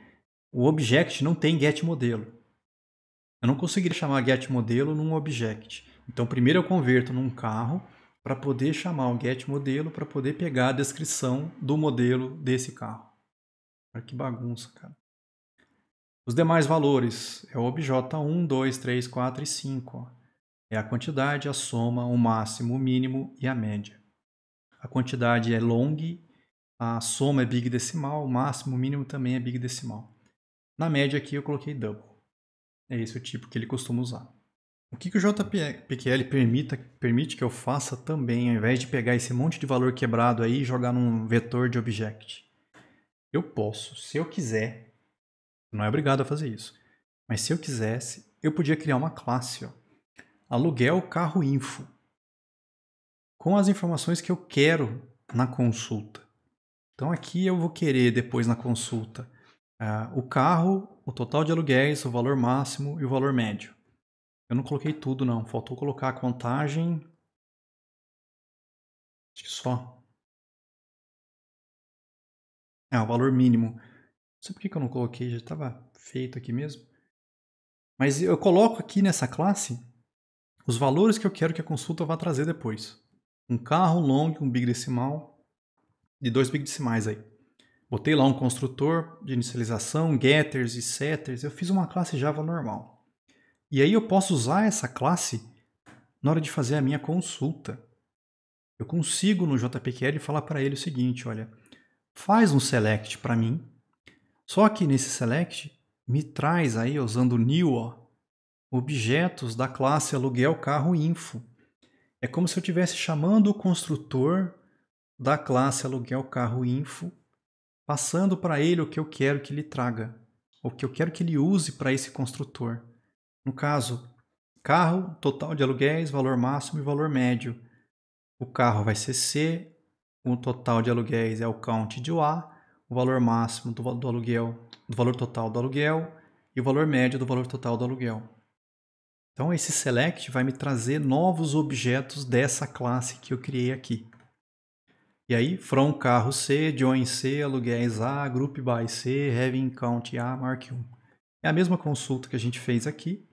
O object não tem get modelo. Eu não conseguiria chamar get modelo num object. Então, primeiro eu converto num carro para poder chamar o get modelo para poder pegar a descrição do modelo desse carro. Olha que bagunça, cara. Os demais valores é o obj 1, 2, 3, 4 e 5. É a quantidade, a soma, o máximo, o mínimo e a média. A quantidade é long, a soma é big decimal, o máximo, o mínimo também é big decimal. Na média aqui eu coloquei double. É esse o tipo que ele costuma usar. O que, que o JPQL permita, permite que eu faça também, ao invés de pegar esse monte de valor quebrado aí e jogar num vetor de object? Eu posso, se eu quiser, não é obrigado a fazer isso, mas se eu quisesse, eu podia criar uma classe, ó, aluguel carro info, com as informações que eu quero na consulta. Então aqui eu vou querer depois na consulta uh, o carro, o total de aluguéis, o valor máximo e o valor médio. Eu não coloquei tudo não, faltou colocar a contagem. Acho que só. É o valor mínimo. Não sei por que eu não coloquei, já estava feito aqui mesmo. Mas eu coloco aqui nessa classe os valores que eu quero que a consulta vá trazer depois. Um carro, um long, um big decimal, de dois big decimais aí. Botei lá um construtor de inicialização, getters e setters. Eu fiz uma classe Java normal. E aí eu posso usar essa classe na hora de fazer a minha consulta. Eu consigo no JPQL falar para ele o seguinte, olha, faz um select para mim, só que nesse select me traz aí, usando new, ó, objetos da classe aluguel carro info. É como se eu estivesse chamando o construtor da classe aluguel carro info passando para ele o que eu quero que ele traga, o que eu quero que ele use para esse construtor. No caso, carro, total de aluguéis, valor máximo e valor médio. O carro vai ser C, o total de aluguéis é o count de A, o valor máximo do, do aluguel, do valor total do aluguel e o valor médio do valor total do aluguel. Então esse select vai me trazer novos objetos dessa classe que eu criei aqui. E aí, from carro C, join C, aluguéis A, group by C, having count A, mark 1. É a mesma consulta que a gente fez aqui,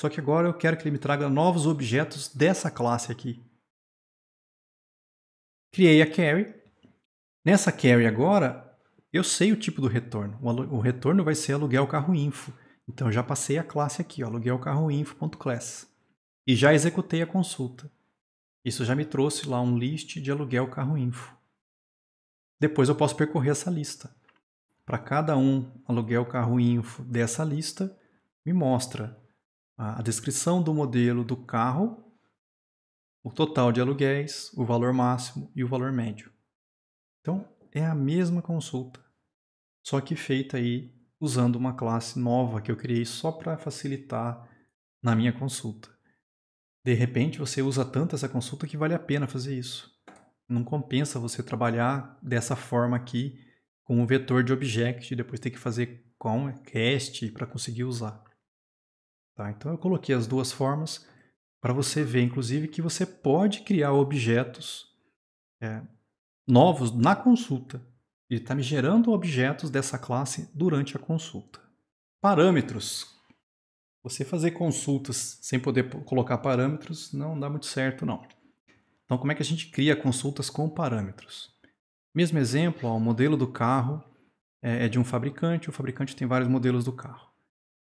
só que agora eu quero que ele me traga novos objetos dessa classe aqui. Criei a carry. Nessa carry agora, eu sei o tipo do retorno. O retorno vai ser aluguel carro info. Então eu já passei a classe aqui, aluguel carro info.class. E já executei a consulta. Isso já me trouxe lá um list de aluguel carro info. Depois eu posso percorrer essa lista. Para cada um aluguel carro info dessa lista, me mostra a descrição do modelo do carro, o total de aluguéis, o valor máximo e o valor médio. Então, é a mesma consulta, só que feita aí usando uma classe nova que eu criei só para facilitar na minha consulta. De repente você usa tanto essa consulta que vale a pena fazer isso. Não compensa você trabalhar dessa forma aqui com um vetor de object e depois ter que fazer com cast para conseguir usar. Tá? Então eu coloquei as duas formas para você ver, inclusive, que você pode criar objetos é, novos na consulta. Ele está me gerando objetos dessa classe durante a consulta. Parâmetros. Você fazer consultas sem poder colocar parâmetros não dá muito certo, não. Então, como é que a gente cria consultas com parâmetros? Mesmo exemplo, ó, o modelo do carro é, é de um fabricante, o fabricante tem vários modelos do carro.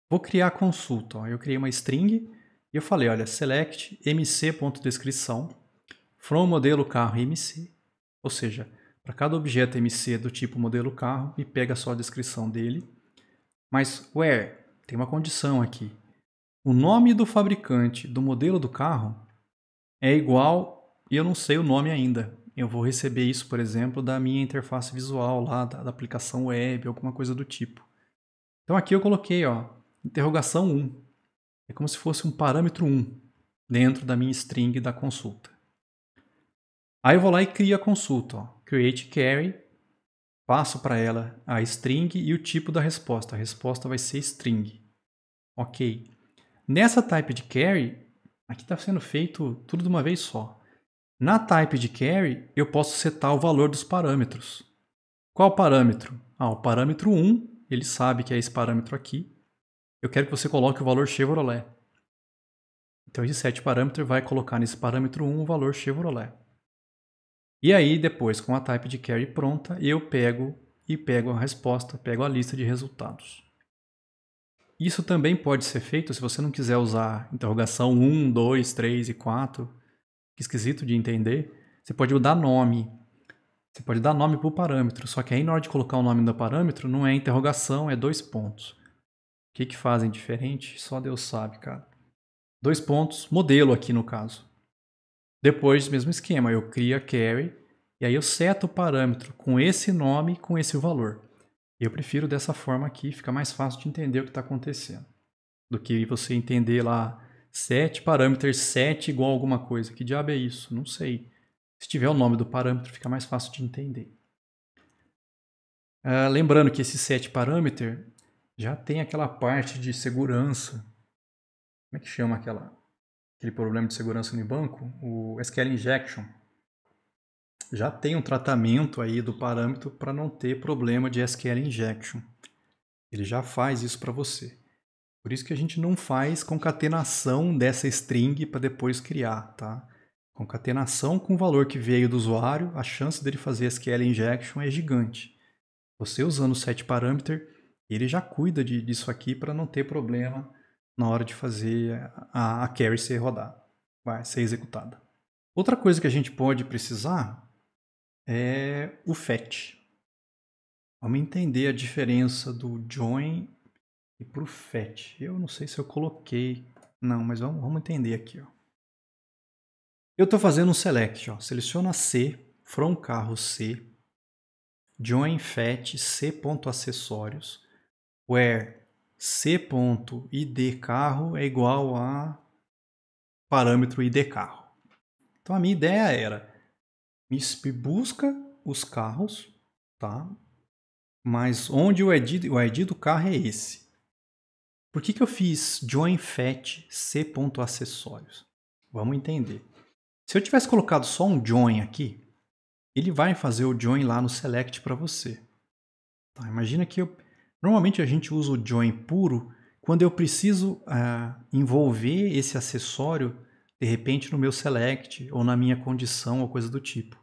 Vou criar a consulta. Ó. Eu criei uma string e eu falei, olha, select mc.descrição from modelo carro mc, ou seja, para cada objeto mc do tipo modelo carro, me pega só a descrição dele. Mas where? Tem uma condição aqui o nome do fabricante do modelo do carro é igual e eu não sei o nome ainda. Eu vou receber isso, por exemplo, da minha interface visual lá, da, da aplicação web, alguma coisa do tipo. Então aqui eu coloquei, ó, interrogação 1. É como se fosse um parâmetro 1 dentro da minha string da consulta. Aí eu vou lá e crio a consulta, ó, create query, passo para ela a string e o tipo da resposta. A resposta vai ser string. OK. Nessa type de carry, aqui está sendo feito tudo de uma vez só. Na type de carry, eu posso setar o valor dos parâmetros. Qual parâmetro? Ah, o parâmetro 1, ele sabe que é esse parâmetro aqui. Eu quero que você coloque o valor Chevrolet. Então esse set parâmetro vai colocar nesse parâmetro 1 o valor Chevrolet. E aí depois, com a type de carry pronta, eu pego e pego a resposta, pego a lista de resultados. Isso também pode ser feito se você não quiser usar interrogação 1, 2, 3 e 4. Que esquisito de entender. Você pode mudar nome. Você pode dar nome para o parâmetro. Só que aí na hora de colocar o nome do parâmetro, não é interrogação, é dois pontos. O que, que fazem diferente? Só Deus sabe, cara. Dois pontos, modelo aqui no caso. Depois, mesmo esquema, eu crio a carry e aí eu seto o parâmetro com esse nome, com esse valor. Eu prefiro dessa forma aqui, fica mais fácil de entender o que está acontecendo. Do que você entender lá sete parâmetros, sete igual alguma coisa. Que diabo é isso? Não sei. Se tiver o nome do parâmetro, fica mais fácil de entender. Ah, lembrando que esse set parâmetro já tem aquela parte de segurança. Como é que chama aquela, aquele problema de segurança no banco? O SQL injection já tem um tratamento aí do parâmetro para não ter problema de SQL injection. Ele já faz isso para você. Por isso que a gente não faz concatenação dessa string para depois criar, tá? Concatenação com o valor que veio do usuário, a chance dele fazer SQL injection é gigante. Você usando o set parameter, ele já cuida de, disso aqui para não ter problema na hora de fazer a, a carry ser rodada vai ser executada. Outra coisa que a gente pode precisar é o FET. Vamos entender a diferença do join e para o FET. Eu não sei se eu coloquei. Não, mas vamos, vamos entender aqui. Ó. Eu estou fazendo um select. Ó. Seleciono a C, from carro C, join FET C.acessórios, where C.id carro é igual a parâmetro id carro. Então a minha ideia era MISP busca os carros, tá? Mas onde o ID, o ID do carro é esse. Por que, que eu fiz join fetch acessórios? Vamos entender. Se eu tivesse colocado só um join aqui, ele vai fazer o join lá no select para você. Tá, imagina que eu, normalmente a gente usa o join puro quando eu preciso ah, envolver esse acessório de repente no meu select ou na minha condição ou coisa do tipo.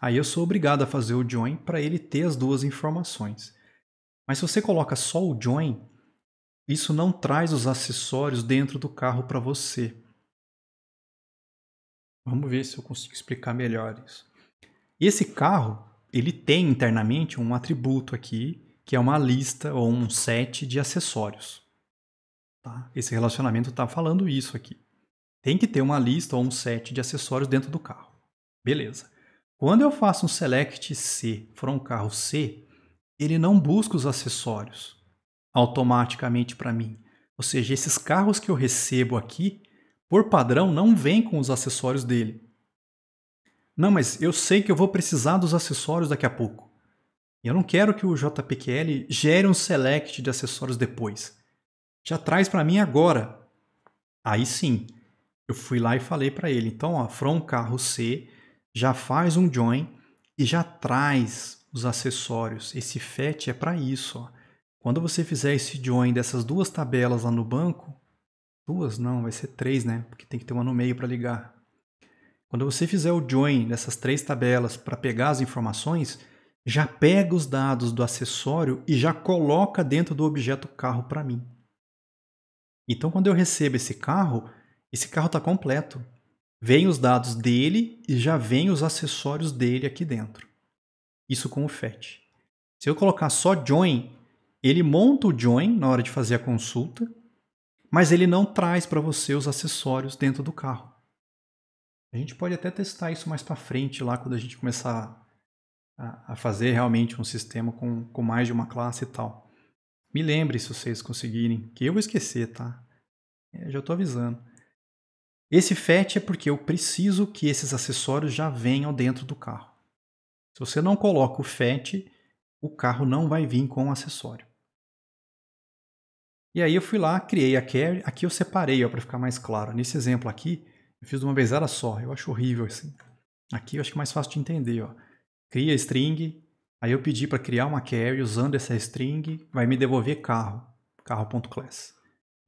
Aí eu sou obrigado a fazer o join para ele ter as duas informações. Mas se você coloca só o join, isso não traz os acessórios dentro do carro para você. Vamos ver se eu consigo explicar melhor isso. Esse carro, ele tem internamente um atributo aqui, que é uma lista ou um set de acessórios. Tá? Esse relacionamento está falando isso aqui. Tem que ter uma lista ou um set de acessórios dentro do carro. Beleza. Quando eu faço um select C for um carro C, ele não busca os acessórios automaticamente para mim. Ou seja, esses carros que eu recebo aqui, por padrão, não vêm com os acessórios dele. Não, mas eu sei que eu vou precisar dos acessórios daqui a pouco. Eu não quero que o JPQL gere um select de acessórios depois. Já traz para mim agora. Aí sim, eu fui lá e falei para ele, então, ó, from carro C, já faz um join e já traz os acessórios. Esse fetch é para isso. Ó. Quando você fizer esse join dessas duas tabelas lá no banco, duas não, vai ser três, né? Porque tem que ter uma no meio para ligar. Quando você fizer o join dessas três tabelas para pegar as informações, já pega os dados do acessório e já coloca dentro do objeto carro para mim. Então, quando eu recebo esse carro, esse carro está completo. Vem os dados dele e já vem os acessórios dele aqui dentro. Isso com o FET. Se eu colocar só join, ele monta o join na hora de fazer a consulta, mas ele não traz para você os acessórios dentro do carro. A gente pode até testar isso mais para frente lá quando a gente começar a, a fazer realmente um sistema com, com mais de uma classe e tal. Me lembre se vocês conseguirem, que eu vou esquecer, tá? É, já estou avisando. Esse FET é porque eu preciso que esses acessórios já venham dentro do carro. Se você não coloca o FET, o carro não vai vir com o acessório. E aí eu fui lá, criei a carry, aqui eu separei para ficar mais claro. Nesse exemplo aqui, eu fiz de uma vezada só, eu acho horrível assim. Aqui eu acho que é mais fácil de entender. Ó. Cria string, aí eu pedi para criar uma carry usando essa string, vai me devolver carro, carro.class.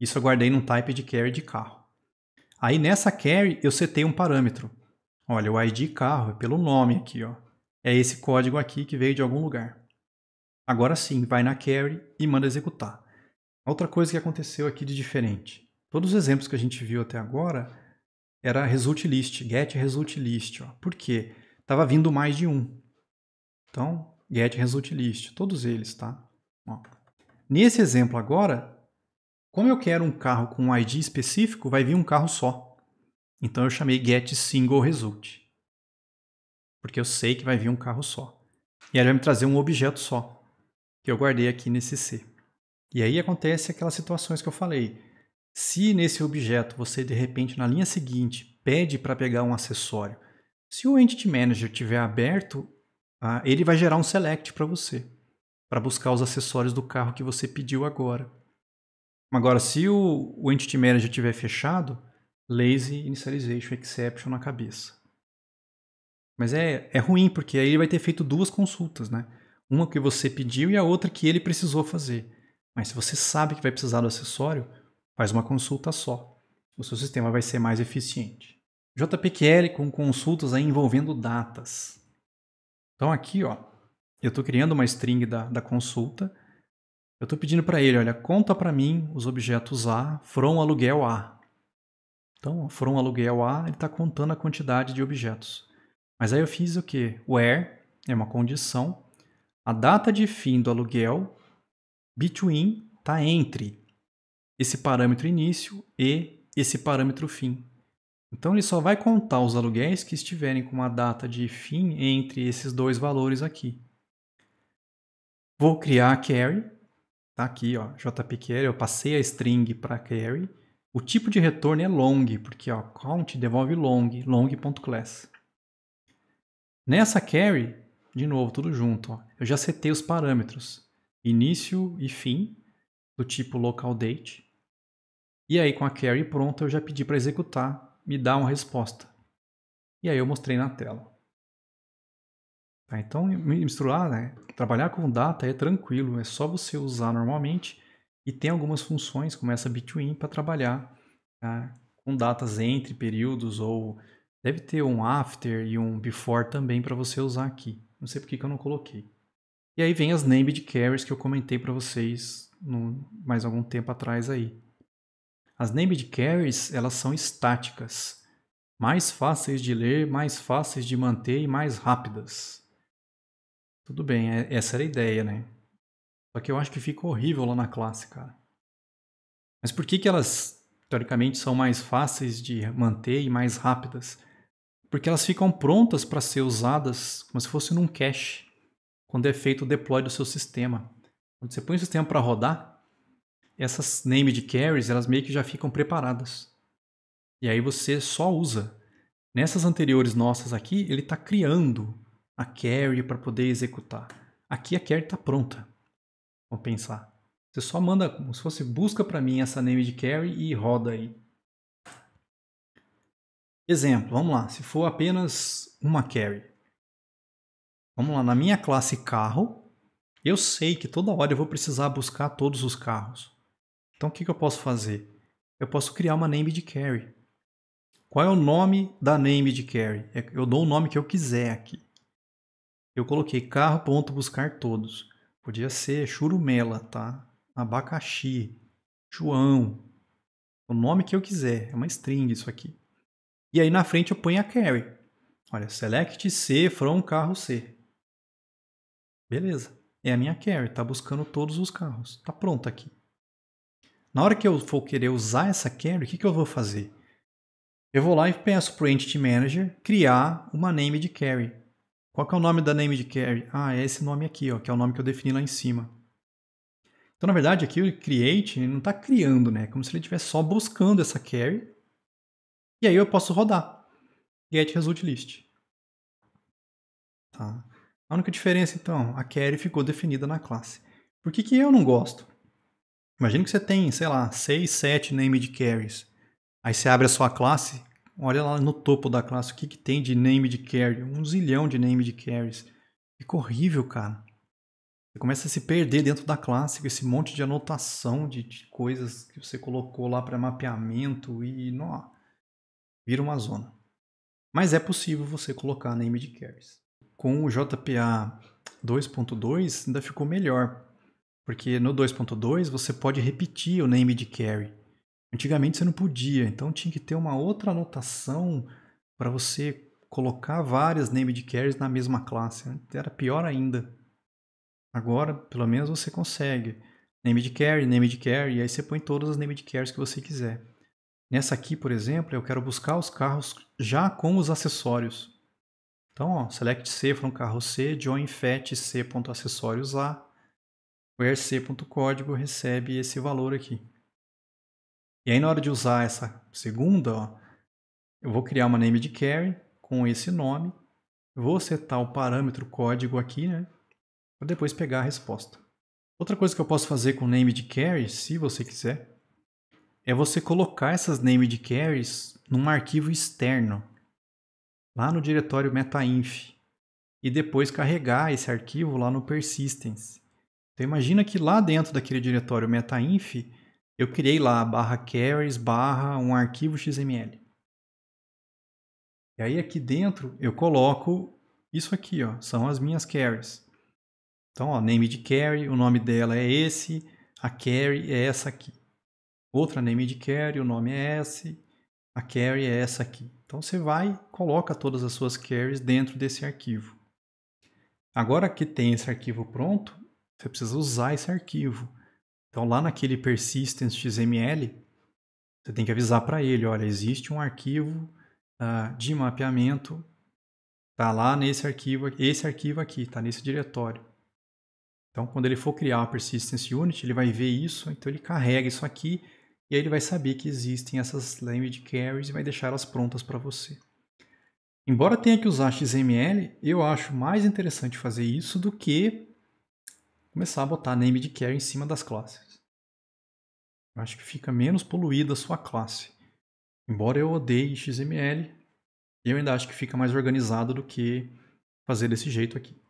Isso eu guardei num type de carry de carro. Aí nessa carry eu setei um parâmetro. Olha, o ID carro é pelo nome aqui, ó. É esse código aqui que veio de algum lugar. Agora sim, vai na carry e manda executar. Outra coisa que aconteceu aqui de diferente. Todos os exemplos que a gente viu até agora era result list, get result list. Ó. Por quê? Estava vindo mais de um. Então, get result list, todos eles, tá? Ó. Nesse exemplo agora, como eu quero um carro com um ID específico, vai vir um carro só. Então eu chamei get single result. Porque eu sei que vai vir um carro só. E ele vai me trazer um objeto só, que eu guardei aqui nesse C. E aí acontece aquelas situações que eu falei. Se nesse objeto você de repente na linha seguinte pede para pegar um acessório, se o Entity Manager tiver aberto, ah, ele vai gerar um select para você, para buscar os acessórios do carro que você pediu agora. Agora, se o, o Entity Manager estiver fechado, Lazy Initialization Exception na cabeça. Mas é, é ruim, porque aí ele vai ter feito duas consultas, né? Uma que você pediu e a outra que ele precisou fazer. Mas se você sabe que vai precisar do acessório, faz uma consulta só. O seu sistema vai ser mais eficiente. JPQL com consultas aí envolvendo datas. Então aqui, ó, eu estou criando uma string da, da consulta eu estou pedindo para ele, olha, conta para mim os objetos A from aluguel A. Então, from aluguel A, ele está contando a quantidade de objetos. Mas aí eu fiz o quê? Where é uma condição. A data de fim do aluguel, between, está entre esse parâmetro início e esse parâmetro fim. Então, ele só vai contar os aluguéis que estiverem com uma data de fim entre esses dois valores aqui. Vou criar a carry, Tá aqui, ó, jpcarry, eu passei a string para carry. O tipo de retorno é long, porque ó, count devolve long, long.class. Nessa carry, de novo, tudo junto, ó, eu já setei os parâmetros, início e fim, do tipo local date. E aí com a carry pronta eu já pedi para executar, me dá uma resposta. E aí eu mostrei na tela. Tá, então, misturar, né? trabalhar com data é tranquilo, é só você usar normalmente e tem algumas funções, como essa between, para trabalhar tá? com datas entre períodos ou deve ter um after e um before também para você usar aqui. Não sei por que, que eu não coloquei. E aí vem as named carries que eu comentei para vocês no, mais algum tempo atrás aí. As named carries, elas são estáticas, mais fáceis de ler, mais fáceis de manter e mais rápidas. Tudo bem, é, essa era a ideia, né? Só que eu acho que fica horrível lá na classe, cara. Mas por que, que elas, teoricamente, são mais fáceis de manter e mais rápidas? Porque elas ficam prontas para ser usadas como se fosse num cache, quando é feito o deploy do seu sistema. Quando você põe o sistema para rodar, essas name de carries, elas meio que já ficam preparadas. E aí você só usa. Nessas anteriores nossas aqui, ele está criando a carry para poder executar. Aqui a carry está pronta. Vamos pensar. Você só manda como se fosse busca para mim essa name de carry e roda aí. Exemplo, vamos lá. Se for apenas uma carry. Vamos lá, na minha classe carro, eu sei que toda hora eu vou precisar buscar todos os carros. Então o que, que eu posso fazer? Eu posso criar uma name de carry. Qual é o nome da name de carry? É, eu dou o nome que eu quiser aqui. Eu coloquei carro ponto buscar todos. Podia ser churumela, tá? Abacaxi, João, o nome que eu quiser. É uma string isso aqui. E aí na frente eu ponho a carry. Olha, select C from carro C. Beleza. É a minha carry, tá buscando todos os carros. Tá pronta aqui. Na hora que eu for querer usar essa carry, o que, que eu vou fazer? Eu vou lá e peço para o Entity Manager criar uma name de carry. Qual que é o nome da name de carry? Ah, é esse nome aqui, ó, que é o nome que eu defini lá em cima. Então, na verdade, aqui o create não está criando, né? É como se ele estivesse só buscando essa carry. E aí eu posso rodar. Get result list. Tá. A única diferença, então, a carry ficou definida na classe. Por que, que eu não gosto? Imagina que você tem, sei lá, 6, 7 named carries. Aí você abre a sua classe, Olha lá no topo da classe o que, que tem de name de carry. Um zilhão de name de carries. Fica horrível, cara. Você começa a se perder dentro da classe com esse monte de anotação de, de coisas que você colocou lá para mapeamento e. Não, vira uma zona. Mas é possível você colocar name de carries. Com o JPA 2.2 ainda ficou melhor, porque no 2.2 você pode repetir o name de carry. Antigamente você não podia, então tinha que ter uma outra anotação para você colocar várias named carries na mesma classe. Né? Era pior ainda. Agora, pelo menos você consegue. Named carry, named carry, e aí você põe todas as named carries que você quiser. Nessa aqui, por exemplo, eu quero buscar os carros já com os acessórios. Então, ó, select C from carro C, join fetch c.acessórios A, where c.código recebe esse valor aqui. E aí na hora de usar essa segunda, ó, eu vou criar uma name de carry com esse nome, vou setar o parâmetro código aqui, né? Para depois pegar a resposta. Outra coisa que eu posso fazer com name de carry, se você quiser, é você colocar essas name de carries num arquivo externo, lá no diretório metainf, e depois carregar esse arquivo lá no persistence. Então imagina que lá dentro daquele diretório metainf eu criei lá barra carries barra um arquivo XML. E aí aqui dentro eu coloco isso aqui, ó, são as minhas carries. Então, ó, name de carry, o nome dela é esse, a carry é essa aqui. Outra name de carry, o nome é esse, a carry é essa aqui. Então você vai, coloca todas as suas carries dentro desse arquivo. Agora que tem esse arquivo pronto, você precisa usar esse arquivo. Então, lá naquele persistence XML, você tem que avisar para ele, olha, existe um arquivo uh, de mapeamento, tá lá nesse arquivo, esse arquivo aqui, tá nesse diretório. Então, quando ele for criar a persistence unit, ele vai ver isso, então ele carrega isso aqui e aí ele vai saber que existem essas language carries e vai deixar elas prontas para você. Embora tenha que usar XML, eu acho mais interessante fazer isso do que começar a botar name de care em cima das classes. Eu acho que fica menos poluída a sua classe. Embora eu odeie XML, eu ainda acho que fica mais organizado do que fazer desse jeito aqui.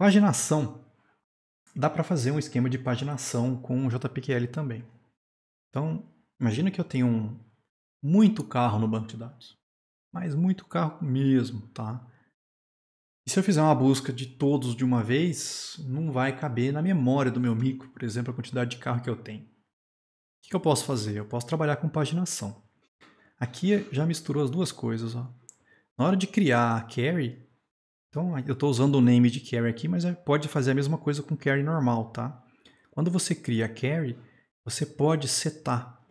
Paginação. Dá para fazer um esquema de paginação com JPQL também. Então, imagina que eu tenho um, muito carro no banco de dados. Mas muito carro mesmo, tá? E se eu fizer uma busca de todos de uma vez, não vai caber na memória do meu micro, por exemplo, a quantidade de carro que eu tenho. O que eu posso fazer? Eu posso trabalhar com paginação. Aqui já misturou as duas coisas. Ó. Na hora de criar a carry, então eu estou usando o name de carry aqui, mas é, pode fazer a mesma coisa com carry normal, tá? Quando você cria a carry, você pode setar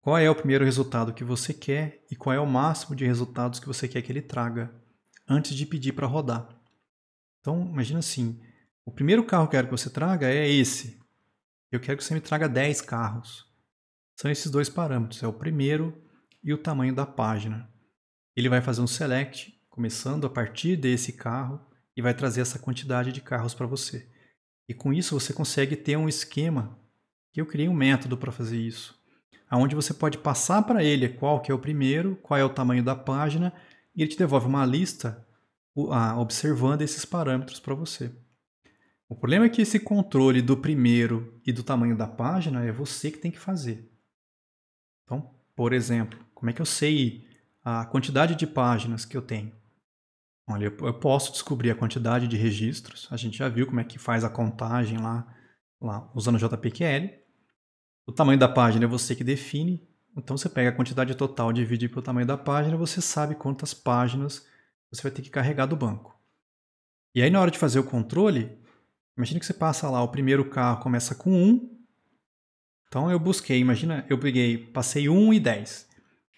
qual é o primeiro resultado que você quer e qual é o máximo de resultados que você quer que ele traga antes de pedir para rodar. Então, imagina assim: o primeiro carro que eu quero que você traga é esse. Eu quero que você me traga 10 carros. São esses dois parâmetros: é o primeiro e o tamanho da página. Ele vai fazer um select, começando a partir desse carro, e vai trazer essa quantidade de carros para você. E com isso você consegue ter um esquema, que eu criei um método para fazer isso, aonde você pode passar para ele qual que é o primeiro, qual é o tamanho da página, e ele te devolve uma lista observando esses parâmetros para você. O problema é que esse controle do primeiro e do tamanho da página é você que tem que fazer. Então, por exemplo, como é que eu sei a quantidade de páginas que eu tenho? Olha, eu posso descobrir a quantidade de registros. A gente já viu como é que faz a contagem lá, lá usando JPQL. O tamanho da página é você que define. Então você pega a quantidade total, divide pelo tamanho da página, você sabe quantas páginas você vai ter que carregar do banco. E aí, na hora de fazer o controle, imagina que você passa lá, o primeiro carro começa com 1. Então eu busquei, imagina, eu peguei, passei 1 e 10.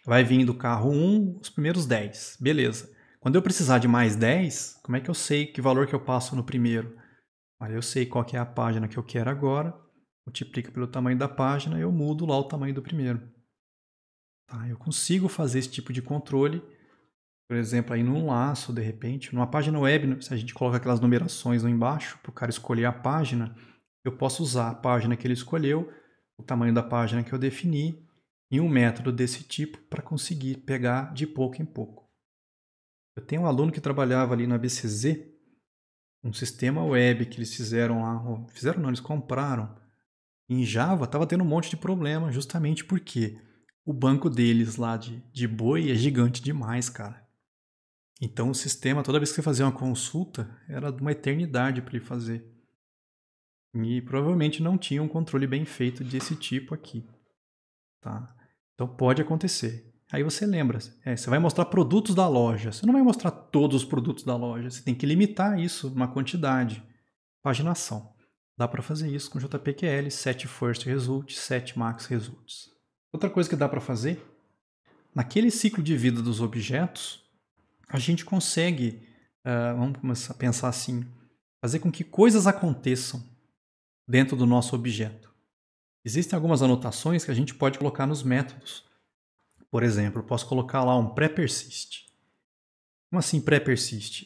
Vai vindo o carro 1, os primeiros 10. Beleza. Quando eu precisar de mais 10, como é que eu sei que valor que eu passo no primeiro? Olha, eu sei qual que é a página que eu quero agora, multiplico pelo tamanho da página e eu mudo lá o tamanho do primeiro. Tá? Eu consigo fazer esse tipo de controle por exemplo, aí num laço, de repente, numa página web, se a gente coloca aquelas numerações lá embaixo para o cara escolher a página, eu posso usar a página que ele escolheu, o tamanho da página que eu defini, e um método desse tipo para conseguir pegar de pouco em pouco. Eu tenho um aluno que trabalhava ali na BCZ, um sistema web que eles fizeram lá, fizeram não, eles compraram em Java, estava tendo um monte de problema, justamente porque o banco deles lá de, de boi é gigante demais, cara. Então o sistema, toda vez que você fazia uma consulta, era de uma eternidade para ele fazer. E provavelmente não tinha um controle bem feito desse tipo aqui. Tá? Então pode acontecer. Aí você lembra, é, você vai mostrar produtos da loja. Você não vai mostrar todos os produtos da loja. Você tem que limitar isso, uma quantidade. Paginação. Dá para fazer isso com JPQL, set first result, set max results. Outra coisa que dá para fazer, naquele ciclo de vida dos objetos, a gente consegue, uh, vamos começar a pensar assim, fazer com que coisas aconteçam dentro do nosso objeto. Existem algumas anotações que a gente pode colocar nos métodos. Por exemplo, eu posso colocar lá um pré-persist. Como assim pré-persist?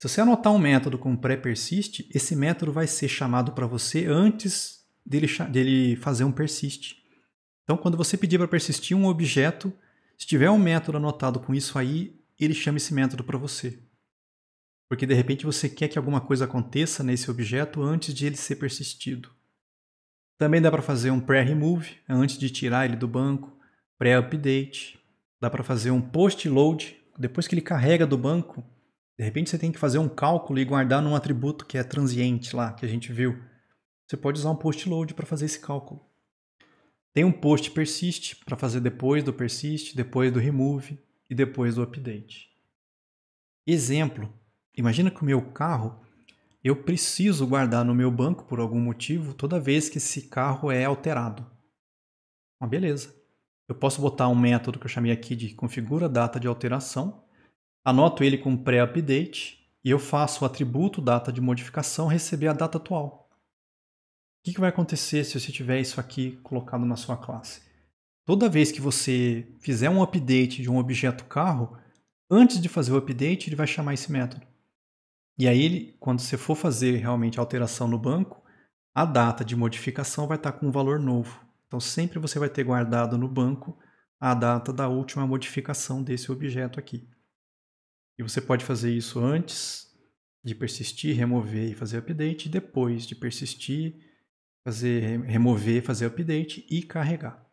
Se você anotar um método com pré-persist, esse método vai ser chamado para você antes dele, dele fazer um persist. Então, quando você pedir para persistir um objeto, se tiver um método anotado com isso aí, ele chama esse método para você. Porque de repente você quer que alguma coisa aconteça nesse objeto antes de ele ser persistido. Também dá para fazer um pré-remove antes de tirar ele do banco, pré-update. Dá para fazer um post-load depois que ele carrega do banco. De repente você tem que fazer um cálculo e guardar num atributo que é transiente lá, que a gente viu. Você pode usar um post-load para fazer esse cálculo. Tem um post persist para fazer depois do persist, depois do remove e depois o update. Exemplo: imagina que o meu carro eu preciso guardar no meu banco por algum motivo toda vez que esse carro é alterado. Uma beleza. Eu posso botar um método que eu chamei aqui de configura data de alteração, anoto ele com pré-update e eu faço o atributo data de modificação receber a data atual. O que vai acontecer se você tiver isso aqui colocado na sua classe? toda vez que você fizer um update de um objeto carro, antes de fazer o update, ele vai chamar esse método. E aí, quando você for fazer realmente a alteração no banco, a data de modificação vai estar com um valor novo. Então, sempre você vai ter guardado no banco a data da última modificação desse objeto aqui. E você pode fazer isso antes de persistir, remover e fazer update, e depois de persistir, fazer, remover, fazer update e carregar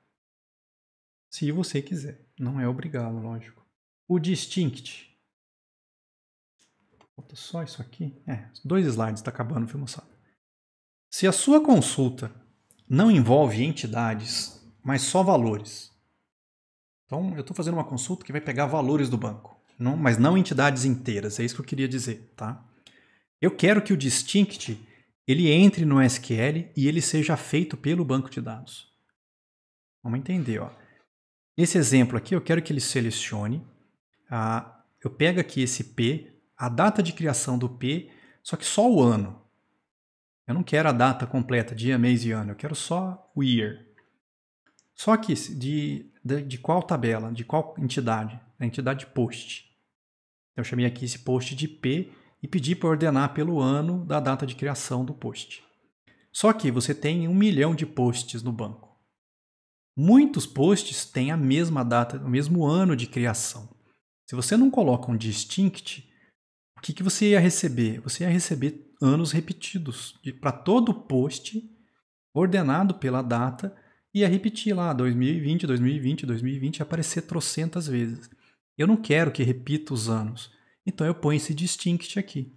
se você quiser. Não é obrigado, lógico. O Distinct. Falta só isso aqui. É, dois slides, está acabando, viu, moçada? Se a sua consulta não envolve entidades, mas só valores. Então, eu estou fazendo uma consulta que vai pegar valores do banco, não, mas não entidades inteiras. É isso que eu queria dizer, tá? Eu quero que o Distinct ele entre no SQL e ele seja feito pelo banco de dados. Vamos entender, ó. Nesse exemplo aqui, eu quero que ele selecione. eu pego aqui esse P, a data de criação do P, só que só o ano. Eu não quero a data completa, dia, mês e ano. Eu quero só o year. Só que de, de, de qual tabela, de qual entidade? A entidade post. Então, eu chamei aqui esse post de P e pedi para ordenar pelo ano da data de criação do post. Só que você tem um milhão de posts no banco. Muitos posts têm a mesma data, o mesmo ano de criação. Se você não coloca um distinct, o que, que você ia receber? Você ia receber anos repetidos. Para todo post, ordenado pela data, ia repetir lá 2020, 2020, 2020, aparecer trocentas vezes. Eu não quero que repita os anos. Então eu ponho esse distinct aqui.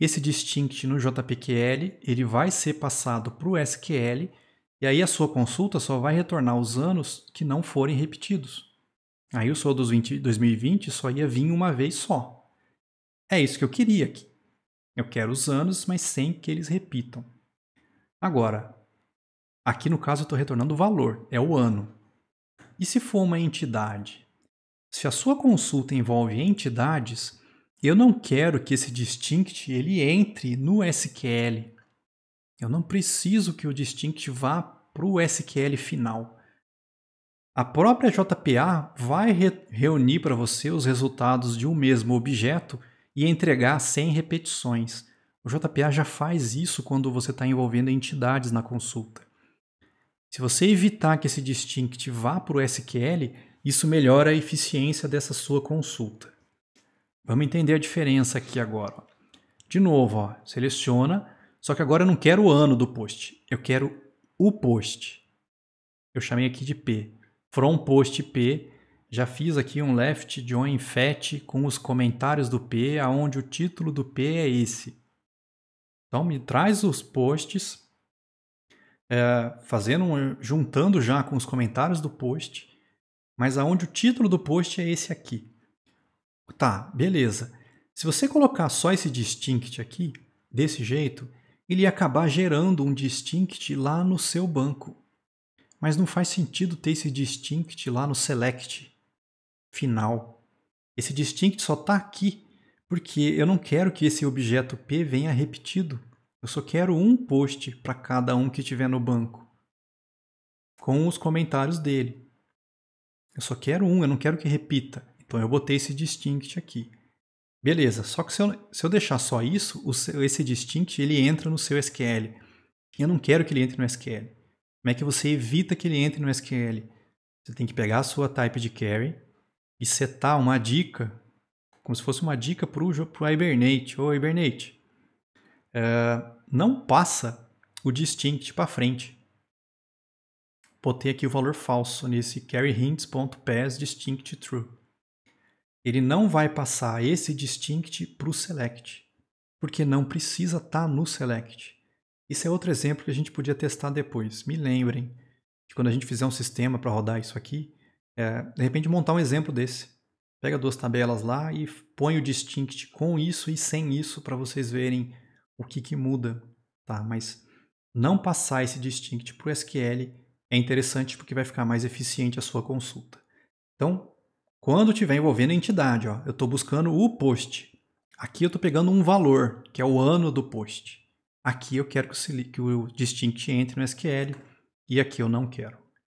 Esse distinct no JPQL, ele vai ser passado para o SQL e aí a sua consulta só vai retornar os anos que não forem repetidos. Aí o seu dos 20, 2020 só ia vir uma vez só. É isso que eu queria aqui. Eu quero os anos, mas sem que eles repitam. Agora, aqui no caso eu estou retornando o valor, é o ano. E se for uma entidade? Se a sua consulta envolve entidades, eu não quero que esse distinct ele entre no SQL eu não preciso que o distinct vá para o SQL final. A própria JPA vai re reunir para você os resultados de um mesmo objeto e entregar sem repetições. O JPA já faz isso quando você está envolvendo entidades na consulta. Se você evitar que esse distinct vá para o SQL, isso melhora a eficiência dessa sua consulta. Vamos entender a diferença aqui agora. De novo, ó, seleciona só que agora eu não quero o ano do post, eu quero o post. Eu chamei aqui de P. From post P. Já fiz aqui um left join fat com os comentários do P, aonde o título do P é esse. Então me traz os posts, é, fazendo juntando já com os comentários do post, mas aonde o título do post é esse aqui. Tá, beleza. Se você colocar só esse distinct aqui, desse jeito, ele ia acabar gerando um distinct lá no seu banco. Mas não faz sentido ter esse distinct lá no select final. Esse distinct só está aqui porque eu não quero que esse objeto P venha repetido. Eu só quero um post para cada um que tiver no banco, com os comentários dele. Eu só quero um, eu não quero que repita. Então eu botei esse distinct aqui. Beleza, só que se eu, se eu deixar só isso, o, esse distinct ele entra no seu SQL. Eu não quero que ele entre no SQL. Como é que você evita que ele entre no SQL? Você tem que pegar a sua type de carry e setar uma dica, como se fosse uma dica para o Hibernate. Ô, Hibernate, uh, não passa o distinct para frente. Botei aqui o valor falso nesse carryHints.pass distinct true. Ele não vai passar esse distinct para o select, porque não precisa estar tá no select. Isso é outro exemplo que a gente podia testar depois. Me lembrem que quando a gente fizer um sistema para rodar isso aqui, é, de repente montar um exemplo desse. Pega duas tabelas lá e põe o distinct com isso e sem isso para vocês verem o que, que muda. Tá? Mas não passar esse distinct para o SQL é interessante porque vai ficar mais eficiente a sua consulta. Então, quando tiver envolvendo entidade, ó, eu estou buscando o post. Aqui eu estou pegando um valor, que é o ano do post. Aqui eu quero que o, que o distinct entre no SQL e aqui eu não quero.